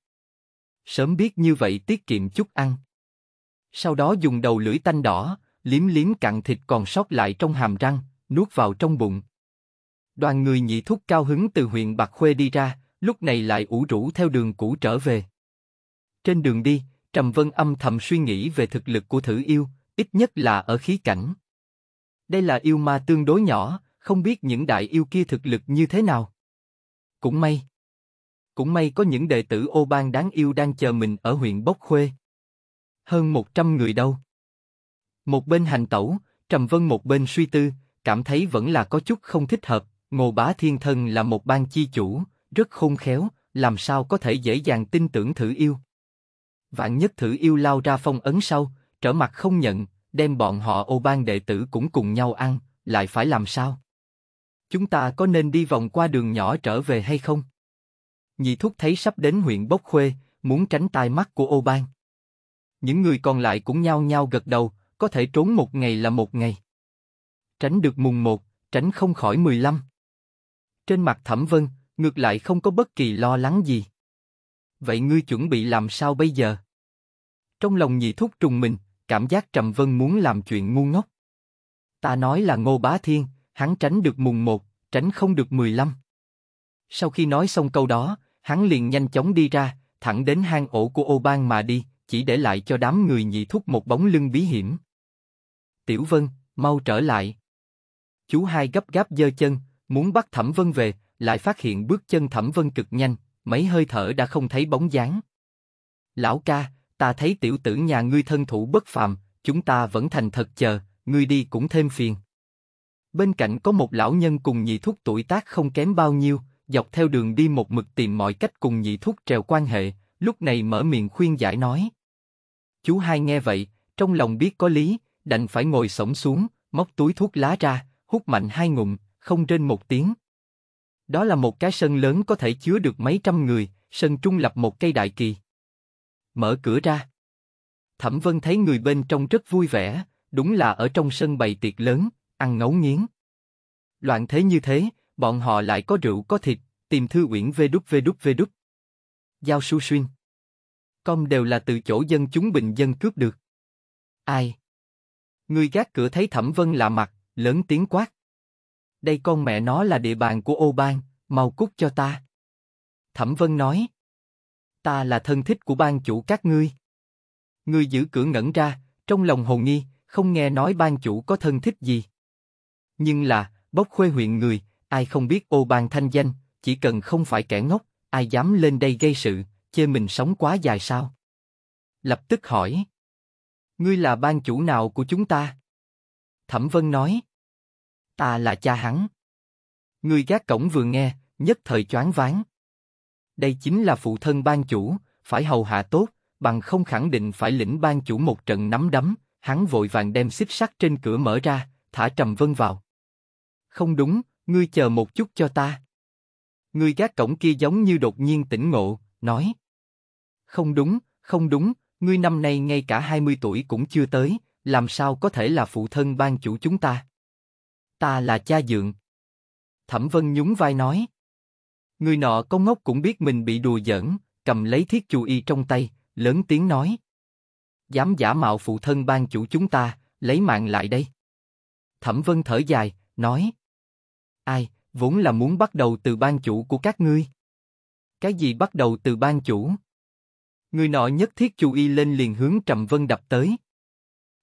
Sớm biết như vậy tiết kiệm chút ăn. Sau đó dùng đầu lưỡi tanh đỏ, liếm liếm cặn thịt còn sót lại trong hàm răng, nuốt vào trong bụng. Đoàn người nhị thúc cao hứng từ huyện Bạc Khuê đi ra, lúc này lại ủ rũ theo đường cũ trở về. Trên đường đi, Trầm Vân âm thầm suy nghĩ về thực lực của thử yêu, ít nhất là ở khí cảnh. Đây là yêu ma tương đối nhỏ, không biết những đại yêu kia thực lực như thế nào. Cũng may. Cũng may có những đệ tử ô ban đáng yêu đang chờ mình ở huyện Bốc Khuê. Hơn 100 người đâu. Một bên hành tẩu, Trầm Vân một bên suy tư, cảm thấy vẫn là có chút không thích hợp, Ngô Bá Thiên Thân là một ban chi chủ, rất khôn khéo, làm sao có thể dễ dàng tin tưởng thử yêu. Vạn nhất thử yêu lao ra phong ấn sau, trở mặt không nhận, đem bọn họ ô ban đệ tử cũng cùng nhau ăn, lại phải làm sao? Chúng ta có nên đi vòng qua đường nhỏ trở về hay không? Nhị thúc thấy sắp đến huyện Bốc Khuê, muốn tránh tai mắt của ô ban. Những người còn lại cũng nhao nhao gật đầu, có thể trốn một ngày là một ngày tránh được mùng một, tránh không khỏi 15. Trên mặt Thẩm Vân, ngược lại không có bất kỳ lo lắng gì. Vậy ngươi chuẩn bị làm sao bây giờ? Trong lòng nhị thúc trùng mình, cảm giác Trầm Vân muốn làm chuyện ngu ngốc. Ta nói là Ngô Bá Thiên, hắn tránh được mùng một, tránh không được 15. Sau khi nói xong câu đó, hắn liền nhanh chóng đi ra, thẳng đến hang ổ của ô bang mà đi, chỉ để lại cho đám người nhị thúc một bóng lưng bí hiểm. Tiểu Vân, mau trở lại. Chú hai gấp gáp giơ chân, muốn bắt Thẩm Vân về, lại phát hiện bước chân Thẩm Vân cực nhanh, mấy hơi thở đã không thấy bóng dáng. Lão ca, ta thấy tiểu tử nhà ngươi thân thủ bất phàm, chúng ta vẫn thành thật chờ, ngươi đi cũng thêm phiền. Bên cạnh có một lão nhân cùng nhị thúc tuổi tác không kém bao nhiêu, dọc theo đường đi một mực tìm mọi cách cùng nhị thúc trèo quan hệ, lúc này mở miệng khuyên giải nói. Chú hai nghe vậy, trong lòng biết có lý, đành phải ngồi sổng xuống, móc túi thuốc lá ra, hút mạnh hai ngụm, không trên một tiếng. Đó là một cái sân lớn có thể chứa được mấy trăm người, sân trung lập một cây đại kỳ. Mở cửa ra. Thẩm Vân thấy người bên trong rất vui vẻ, đúng là ở trong sân bày tiệc lớn, ăn ngấu nghiến. Loạn thế như thế, bọn họ lại có rượu có thịt, tìm thư uyển vê đúc vê đúc vê đúc. Giao su xuyên. Công đều là từ chỗ dân chúng bình dân cướp được. Ai? Người gác cửa thấy Thẩm Vân lạ mặt, lớn tiếng quát. Đây con mẹ nó là địa bàn của ô bang, mau cút cho ta. Thẩm Vân nói. Ta là thân thích của bang chủ các ngươi. Ngươi giữ cửa ngẩn ra, trong lòng hồ nghi, không nghe nói bang chủ có thân thích gì. Nhưng là, bốc khuê huyện người, ai không biết ô bang thanh danh, chỉ cần không phải kẻ ngốc, ai dám lên đây gây sự, chê mình sống quá dài sao? Lập tức hỏi. Ngươi là bang chủ nào của chúng ta? Thẩm Vân nói ta là cha hắn. Người gác cổng vừa nghe, nhất thời choáng váng. Đây chính là phụ thân ban chủ, phải hầu hạ tốt, bằng không khẳng định phải lĩnh ban chủ một trận nắm đấm, hắn vội vàng đem xích sắt trên cửa mở ra, thả Trầm Vân vào. Không đúng, ngươi chờ một chút cho ta. Người gác cổng kia giống như đột nhiên tỉnh ngộ, nói. Không đúng, không đúng, ngươi năm nay ngay cả 20 tuổi cũng chưa tới, làm sao có thể là phụ thân ban chủ chúng ta? ta là cha dượng. Thẩm Vân nhún vai nói. Người nọ công ngốc cũng biết mình bị đùa giỡn, cầm lấy thiết chu y trong tay, lớn tiếng nói. Dám giả mạo phụ thân ban chủ chúng ta, lấy mạng lại đây. Thẩm Vân thở dài, nói. Ai, vốn là muốn bắt đầu từ ban chủ của các ngươi. Cái gì bắt đầu từ ban chủ? Người nọ nhất thiết chú y lên liền hướng Trầm Vân đập tới.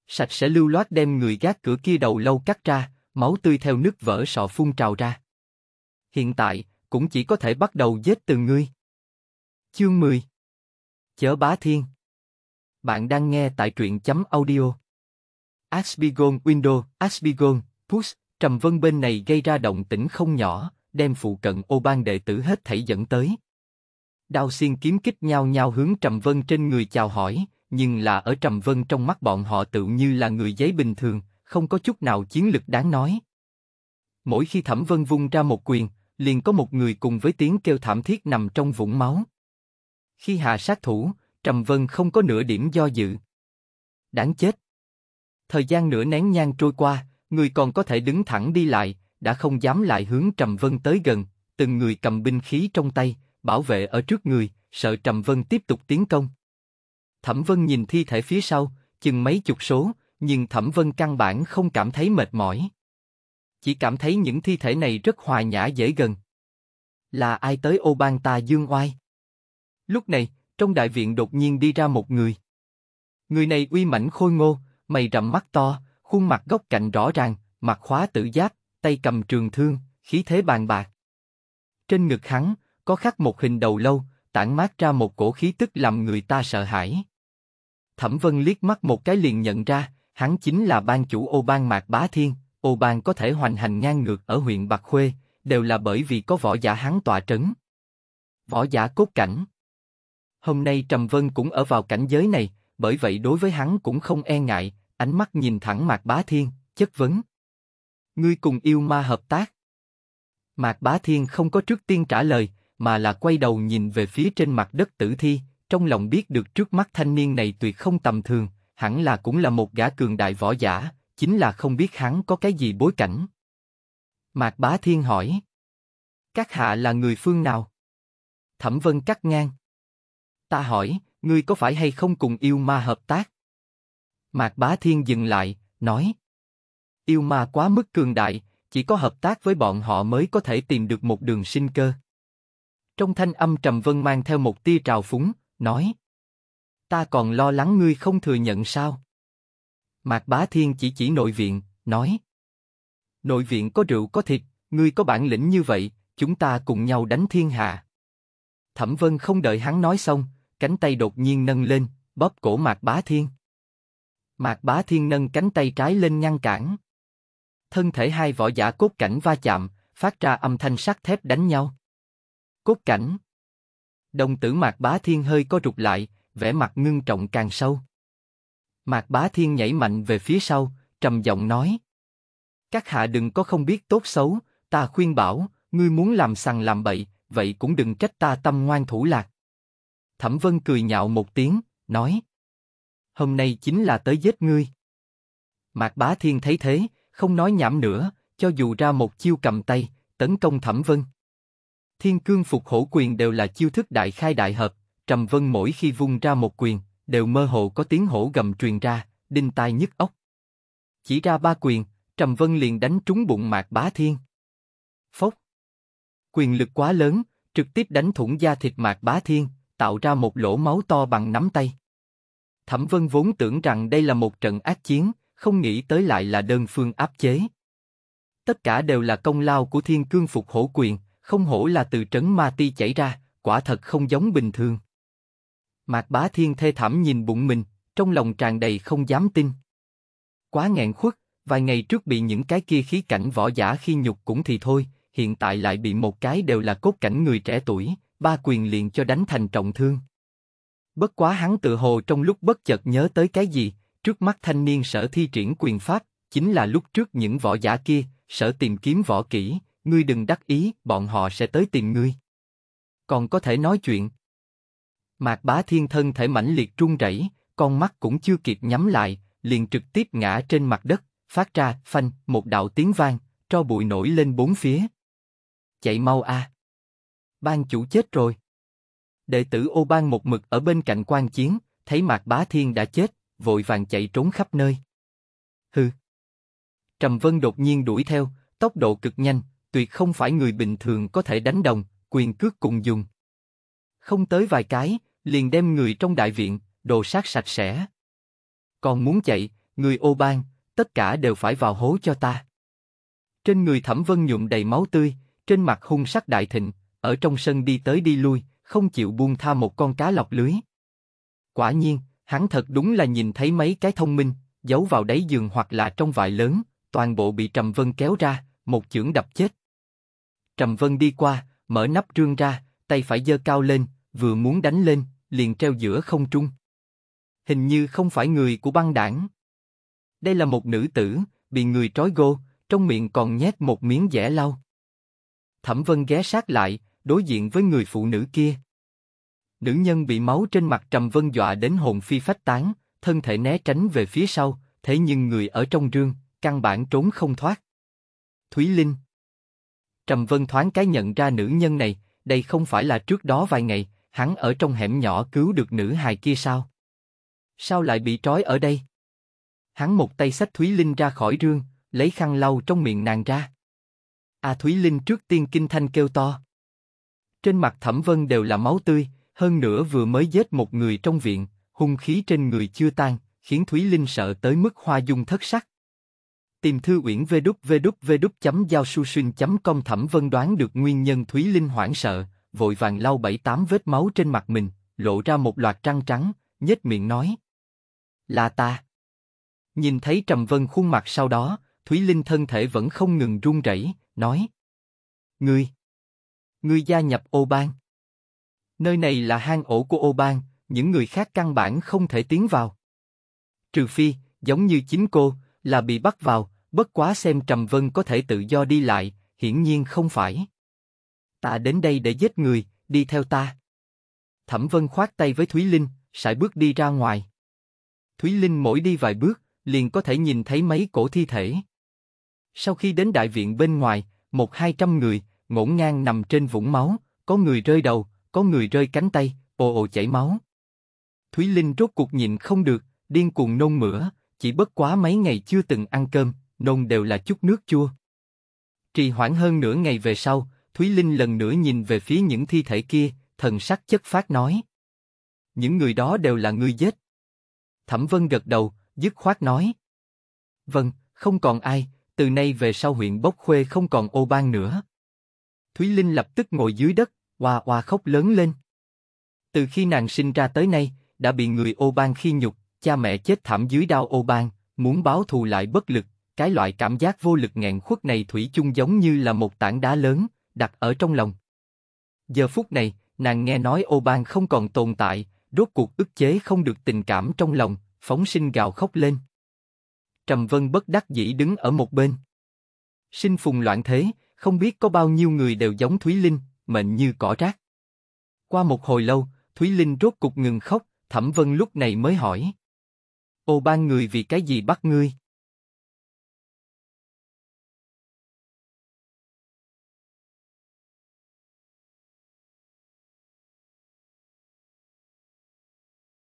Sạch sẽ lưu loát đem người gác cửa kia đầu lâu cắt ra, máu tươi theo nước vỡ sọ phun trào ra. Hiện tại, cũng chỉ có thể bắt đầu giết từng ngươi. Chương 10 Chớ bá thiên Bạn đang nghe tại truyện chấm audio. Asbigon Window, Asbigon, Push, Trầm Vân bên này gây ra động tĩnh không nhỏ, đem phụ cận ô ban đệ tử hết thảy dẫn tới. Đao xiên kiếm kích nhau nhau hướng Trầm Vân trên người chào hỏi, nhưng là ở Trầm Vân trong mắt bọn họ tự như là người giấy bình thường, không có chút nào chiến lực đáng nói. Mỗi khi Thẩm Vân vung ra một quyền, liền có một người cùng với tiếng kêu thảm thiết nằm trong vũng máu. Khi hạ sát thủ, Trầm Vân không có nửa điểm do dự. Đáng chết. Thời gian nửa nén nhang trôi qua, người còn có thể đứng thẳng đi lại, đã không dám lại hướng Trầm Vân tới gần, từng người cầm binh khí trong tay, bảo vệ ở trước người, sợ Trầm Vân tiếp tục tiến công. Thẩm Vân nhìn thi thể phía sau, chừng mấy chục số, nhưng Thẩm Vân căn bản không cảm thấy mệt mỏi. Chỉ cảm thấy những thi thể này rất hòa nhã dễ gần. Là ai tới ô ban ta dương oai? Lúc này, trong đại viện đột nhiên đi ra một người. Người này uy mãnh khôi ngô, mày rậm mắt to, khuôn mặt góc cạnh rõ ràng, mặt khóa tử giáp, tay cầm trường thương, khí thế bàn bạc. Trên ngực hắn, có khắc một hình đầu lâu, tản mát ra một cổ khí tức làm người ta sợ hãi. Thẩm Vân liếc mắt một cái liền nhận ra, Hắn chính là ban chủ ô ban Mạc Bá Thiên, ô ban có thể hoành hành ngang ngược ở huyện Bạc Khuê, đều là bởi vì có võ giả hắn tọa trấn. Võ giả cốt cảnh Hôm nay Trầm Vân cũng ở vào cảnh giới này, bởi vậy đối với hắn cũng không e ngại, ánh mắt nhìn thẳng Mạc Bá Thiên, chất vấn. Ngươi cùng yêu ma hợp tác. Mạc Bá Thiên không có trước tiên trả lời, mà là quay đầu nhìn về phía trên mặt đất tử thi, trong lòng biết được trước mắt thanh niên này tuyệt không tầm thường, hẳn là cũng là một gã cường đại võ giả, chính là không biết hắn có cái gì bối cảnh. Mạc Bá Thiên hỏi. Các hạ là người phương nào? Thẩm Vân cắt ngang. Ta hỏi, ngươi có phải hay không cùng yêu ma hợp tác? Mạc Bá Thiên dừng lại, nói. Yêu ma quá mức cường đại, chỉ có hợp tác với bọn họ mới có thể tìm được một đường sinh cơ. Trong thanh âm trầm vân mang theo một tia trào phúng, nói ta còn lo lắng ngươi không thừa nhận sao? Mạc Bá Thiên chỉ chỉ nội viện, nói. Nội viện có rượu có thịt, ngươi có bản lĩnh như vậy, chúng ta cùng nhau đánh thiên hạ. Thẩm Vân không đợi hắn nói xong, cánh tay đột nhiên nâng lên, bóp cổ Mạc Bá Thiên. Mạc Bá Thiên nâng cánh tay trái lên ngăn cản. Thân thể hai võ giả cốt cảnh va chạm, phát ra âm thanh sắt thép đánh nhau. Cốt cảnh. Đồng tử Mạc Bá Thiên hơi co rụt lại, vẻ mặt ngưng trọng càng sâu. Mạc Bá Thiên nhảy mạnh về phía sau, trầm giọng nói. Các hạ đừng có không biết tốt xấu, ta khuyên bảo, ngươi muốn làm sằng làm bậy, vậy cũng đừng trách ta tâm ngoan thủ lạc. Thẩm Vân cười nhạo một tiếng, nói. Hôm nay chính là tới giết ngươi. Mạc Bá Thiên thấy thế, không nói nhảm nữa, cho dù ra một chiêu cầm tay, tấn công Thẩm Vân. Thiên cương phục hổ quyền đều là chiêu thức đại khai đại hợp, Trầm Vân mỗi khi vung ra một quyền, đều mơ hồ có tiếng hổ gầm truyền ra, đinh tai nhức óc. Chỉ ra ba quyền, Trầm Vân liền đánh trúng bụng Mạc Bá Thiên. Phốc. Quyền lực quá lớn, trực tiếp đánh thủng da thịt Mạc Bá Thiên, tạo ra một lỗ máu to bằng nắm tay. Thẩm Vân vốn tưởng rằng đây là một trận ác chiến, không nghĩ tới lại là đơn phương áp chế. Tất cả đều là công lao của Thiên Cương Phục Hổ Quyền, không hổ là từ trấn Ma Ti chảy ra, quả thật không giống bình thường. Mạc Bá Thiên thê thảm nhìn bụng mình, trong lòng tràn đầy không dám tin. Quá nghẹn khuất, vài ngày trước bị những cái kia khí cảnh võ giả khi nhục cũng thì thôi, hiện tại lại bị một cái đều là cốt cảnh người trẻ tuổi, ba quyền liền cho đánh thành trọng thương. Bất quá hắn tự hồ trong lúc bất chợt nhớ tới cái gì, trước mắt thanh niên sở thi triển quyền pháp, chính là lúc trước những võ giả kia, sở tìm kiếm võ kỹ, ngươi đừng đắc ý, bọn họ sẽ tới tìm ngươi. Còn có thể nói chuyện. Mạc Bá Thiên thân thể mãnh liệt run rẩy, con mắt cũng chưa kịp nhắm lại, liền trực tiếp ngã trên mặt đất, phát ra phanh một đạo tiếng vang, cho bụi nổi lên bốn phía. Chạy mau a! À. Ban chủ chết rồi. Đệ tử Ô Ban một mực ở bên cạnh quan chiến, thấy Mạc Bá Thiên đã chết, vội vàng chạy trốn khắp nơi. Hừ. Trầm Vân đột nhiên đuổi theo, tốc độ cực nhanh, tuyệt không phải người bình thường có thể đánh đồng, quyền cước cùng dùng không tới vài cái, liền đem người trong đại viện, đồ sát sạch sẽ. Còn muốn chạy, người ô ban, tất cả đều phải vào hố cho ta. Trên người thẩm vân nhuộm đầy máu tươi, trên mặt hung sắc đại thịnh, ở trong sân đi tới đi lui, không chịu buông tha một con cá lọc lưới. Quả nhiên, hắn thật đúng là nhìn thấy mấy cái thông minh, giấu vào đáy giường hoặc là trong vại lớn, toàn bộ bị Trầm Vân kéo ra, một chưởng đập chết. Trầm Vân đi qua, mở nắp trương ra, tay phải giơ cao lên, vừa muốn đánh lên, liền treo giữa không trung. Hình như không phải người của băng đảng. Đây là một nữ tử, bị người trói gô, trong miệng còn nhét một miếng dẻ lau. Thẩm Vân ghé sát lại, đối diện với người phụ nữ kia. Nữ nhân bị máu trên mặt Trầm Vân dọa đến hồn phi phách tán, thân thể né tránh về phía sau, thế nhưng người ở trong rương, căn bản trốn không thoát. Thúy Linh Trầm Vân thoáng cái nhận ra nữ nhân này, đây không phải là trước đó vài ngày, hắn ở trong hẻm nhỏ cứu được nữ hài kia sao? Sao lại bị trói ở đây? Hắn một tay xách Thúy Linh ra khỏi rương, lấy khăn lau trong miệng nàng ra. A à Thúy Linh trước tiên kinh thanh kêu to. Trên mặt Thẩm Vân đều là máu tươi, hơn nữa vừa mới giết một người trong viện, hung khí trên người chưa tan, khiến Thúy Linh sợ tới mức hoa dung thất sắc. Tìm thư uyển vê đúc vê đúc vê đúc chấm giao su xuyên chấm công thẩm vân đoán được nguyên nhân Thúy Linh hoảng sợ, vội vàng lau bảy tám vết máu trên mặt mình, lộ ra một loạt răng trắng, nhếch miệng nói. Là ta. Nhìn thấy Trầm Vân khuôn mặt sau đó, Thúy Linh thân thể vẫn không ngừng run rẩy, nói. Ngươi! Ngươi gia nhập ô bang. Nơi này là hang ổ của ô bang, những người khác căn bản không thể tiến vào. Trừ phi, giống như chính cô, là bị bắt vào, bất quá xem Trầm Vân có thể tự do đi lại, hiển nhiên không phải ta đến đây để giết người, đi theo ta. Thẩm Vân khoát tay với Thúy Linh, sải bước đi ra ngoài. Thúy Linh mỗi đi vài bước, liền có thể nhìn thấy mấy cổ thi thể. Sau khi đến đại viện bên ngoài, một hai trăm người, ngổn ngang nằm trên vũng máu, có người rơi đầu, có người rơi cánh tay, ồ ồ chảy máu. Thúy Linh rốt cuộc nhịn không được, điên cuồng nôn mửa, chỉ bất quá mấy ngày chưa từng ăn cơm, nôn đều là chút nước chua. Trì hoãn hơn nửa ngày về sau, Thúy Linh lần nữa nhìn về phía những thi thể kia, thần sắc chất phát nói. Những người đó đều là người giết. Thẩm Vân gật đầu, dứt khoát nói. Vâng, không còn ai, từ nay về sau huyện Bốc Khuê không còn ô ban nữa. Thúy Linh lập tức ngồi dưới đất, hoa hoa khóc lớn lên. Từ khi nàng sinh ra tới nay, đã bị người ô ban khi nhục, cha mẹ chết thảm dưới đao ô ban, muốn báo thù lại bất lực, cái loại cảm giác vô lực nghẹn khuất này thủy chung giống như là một tảng đá lớn, đặt ở trong lòng. Giờ phút này, nàng nghe nói ô bang không còn tồn tại, rốt cuộc ức chế không được tình cảm trong lòng, phóng sinh gào khóc lên. Trầm Vân bất đắc dĩ đứng ở một bên. Sinh phùng loạn thế, không biết có bao nhiêu người đều giống Thúy Linh, mệnh như cỏ rác. Qua một hồi lâu, Thúy Linh rốt cục ngừng khóc, Thẩm Vân lúc này mới hỏi. Ô ban người vì cái gì bắt ngươi?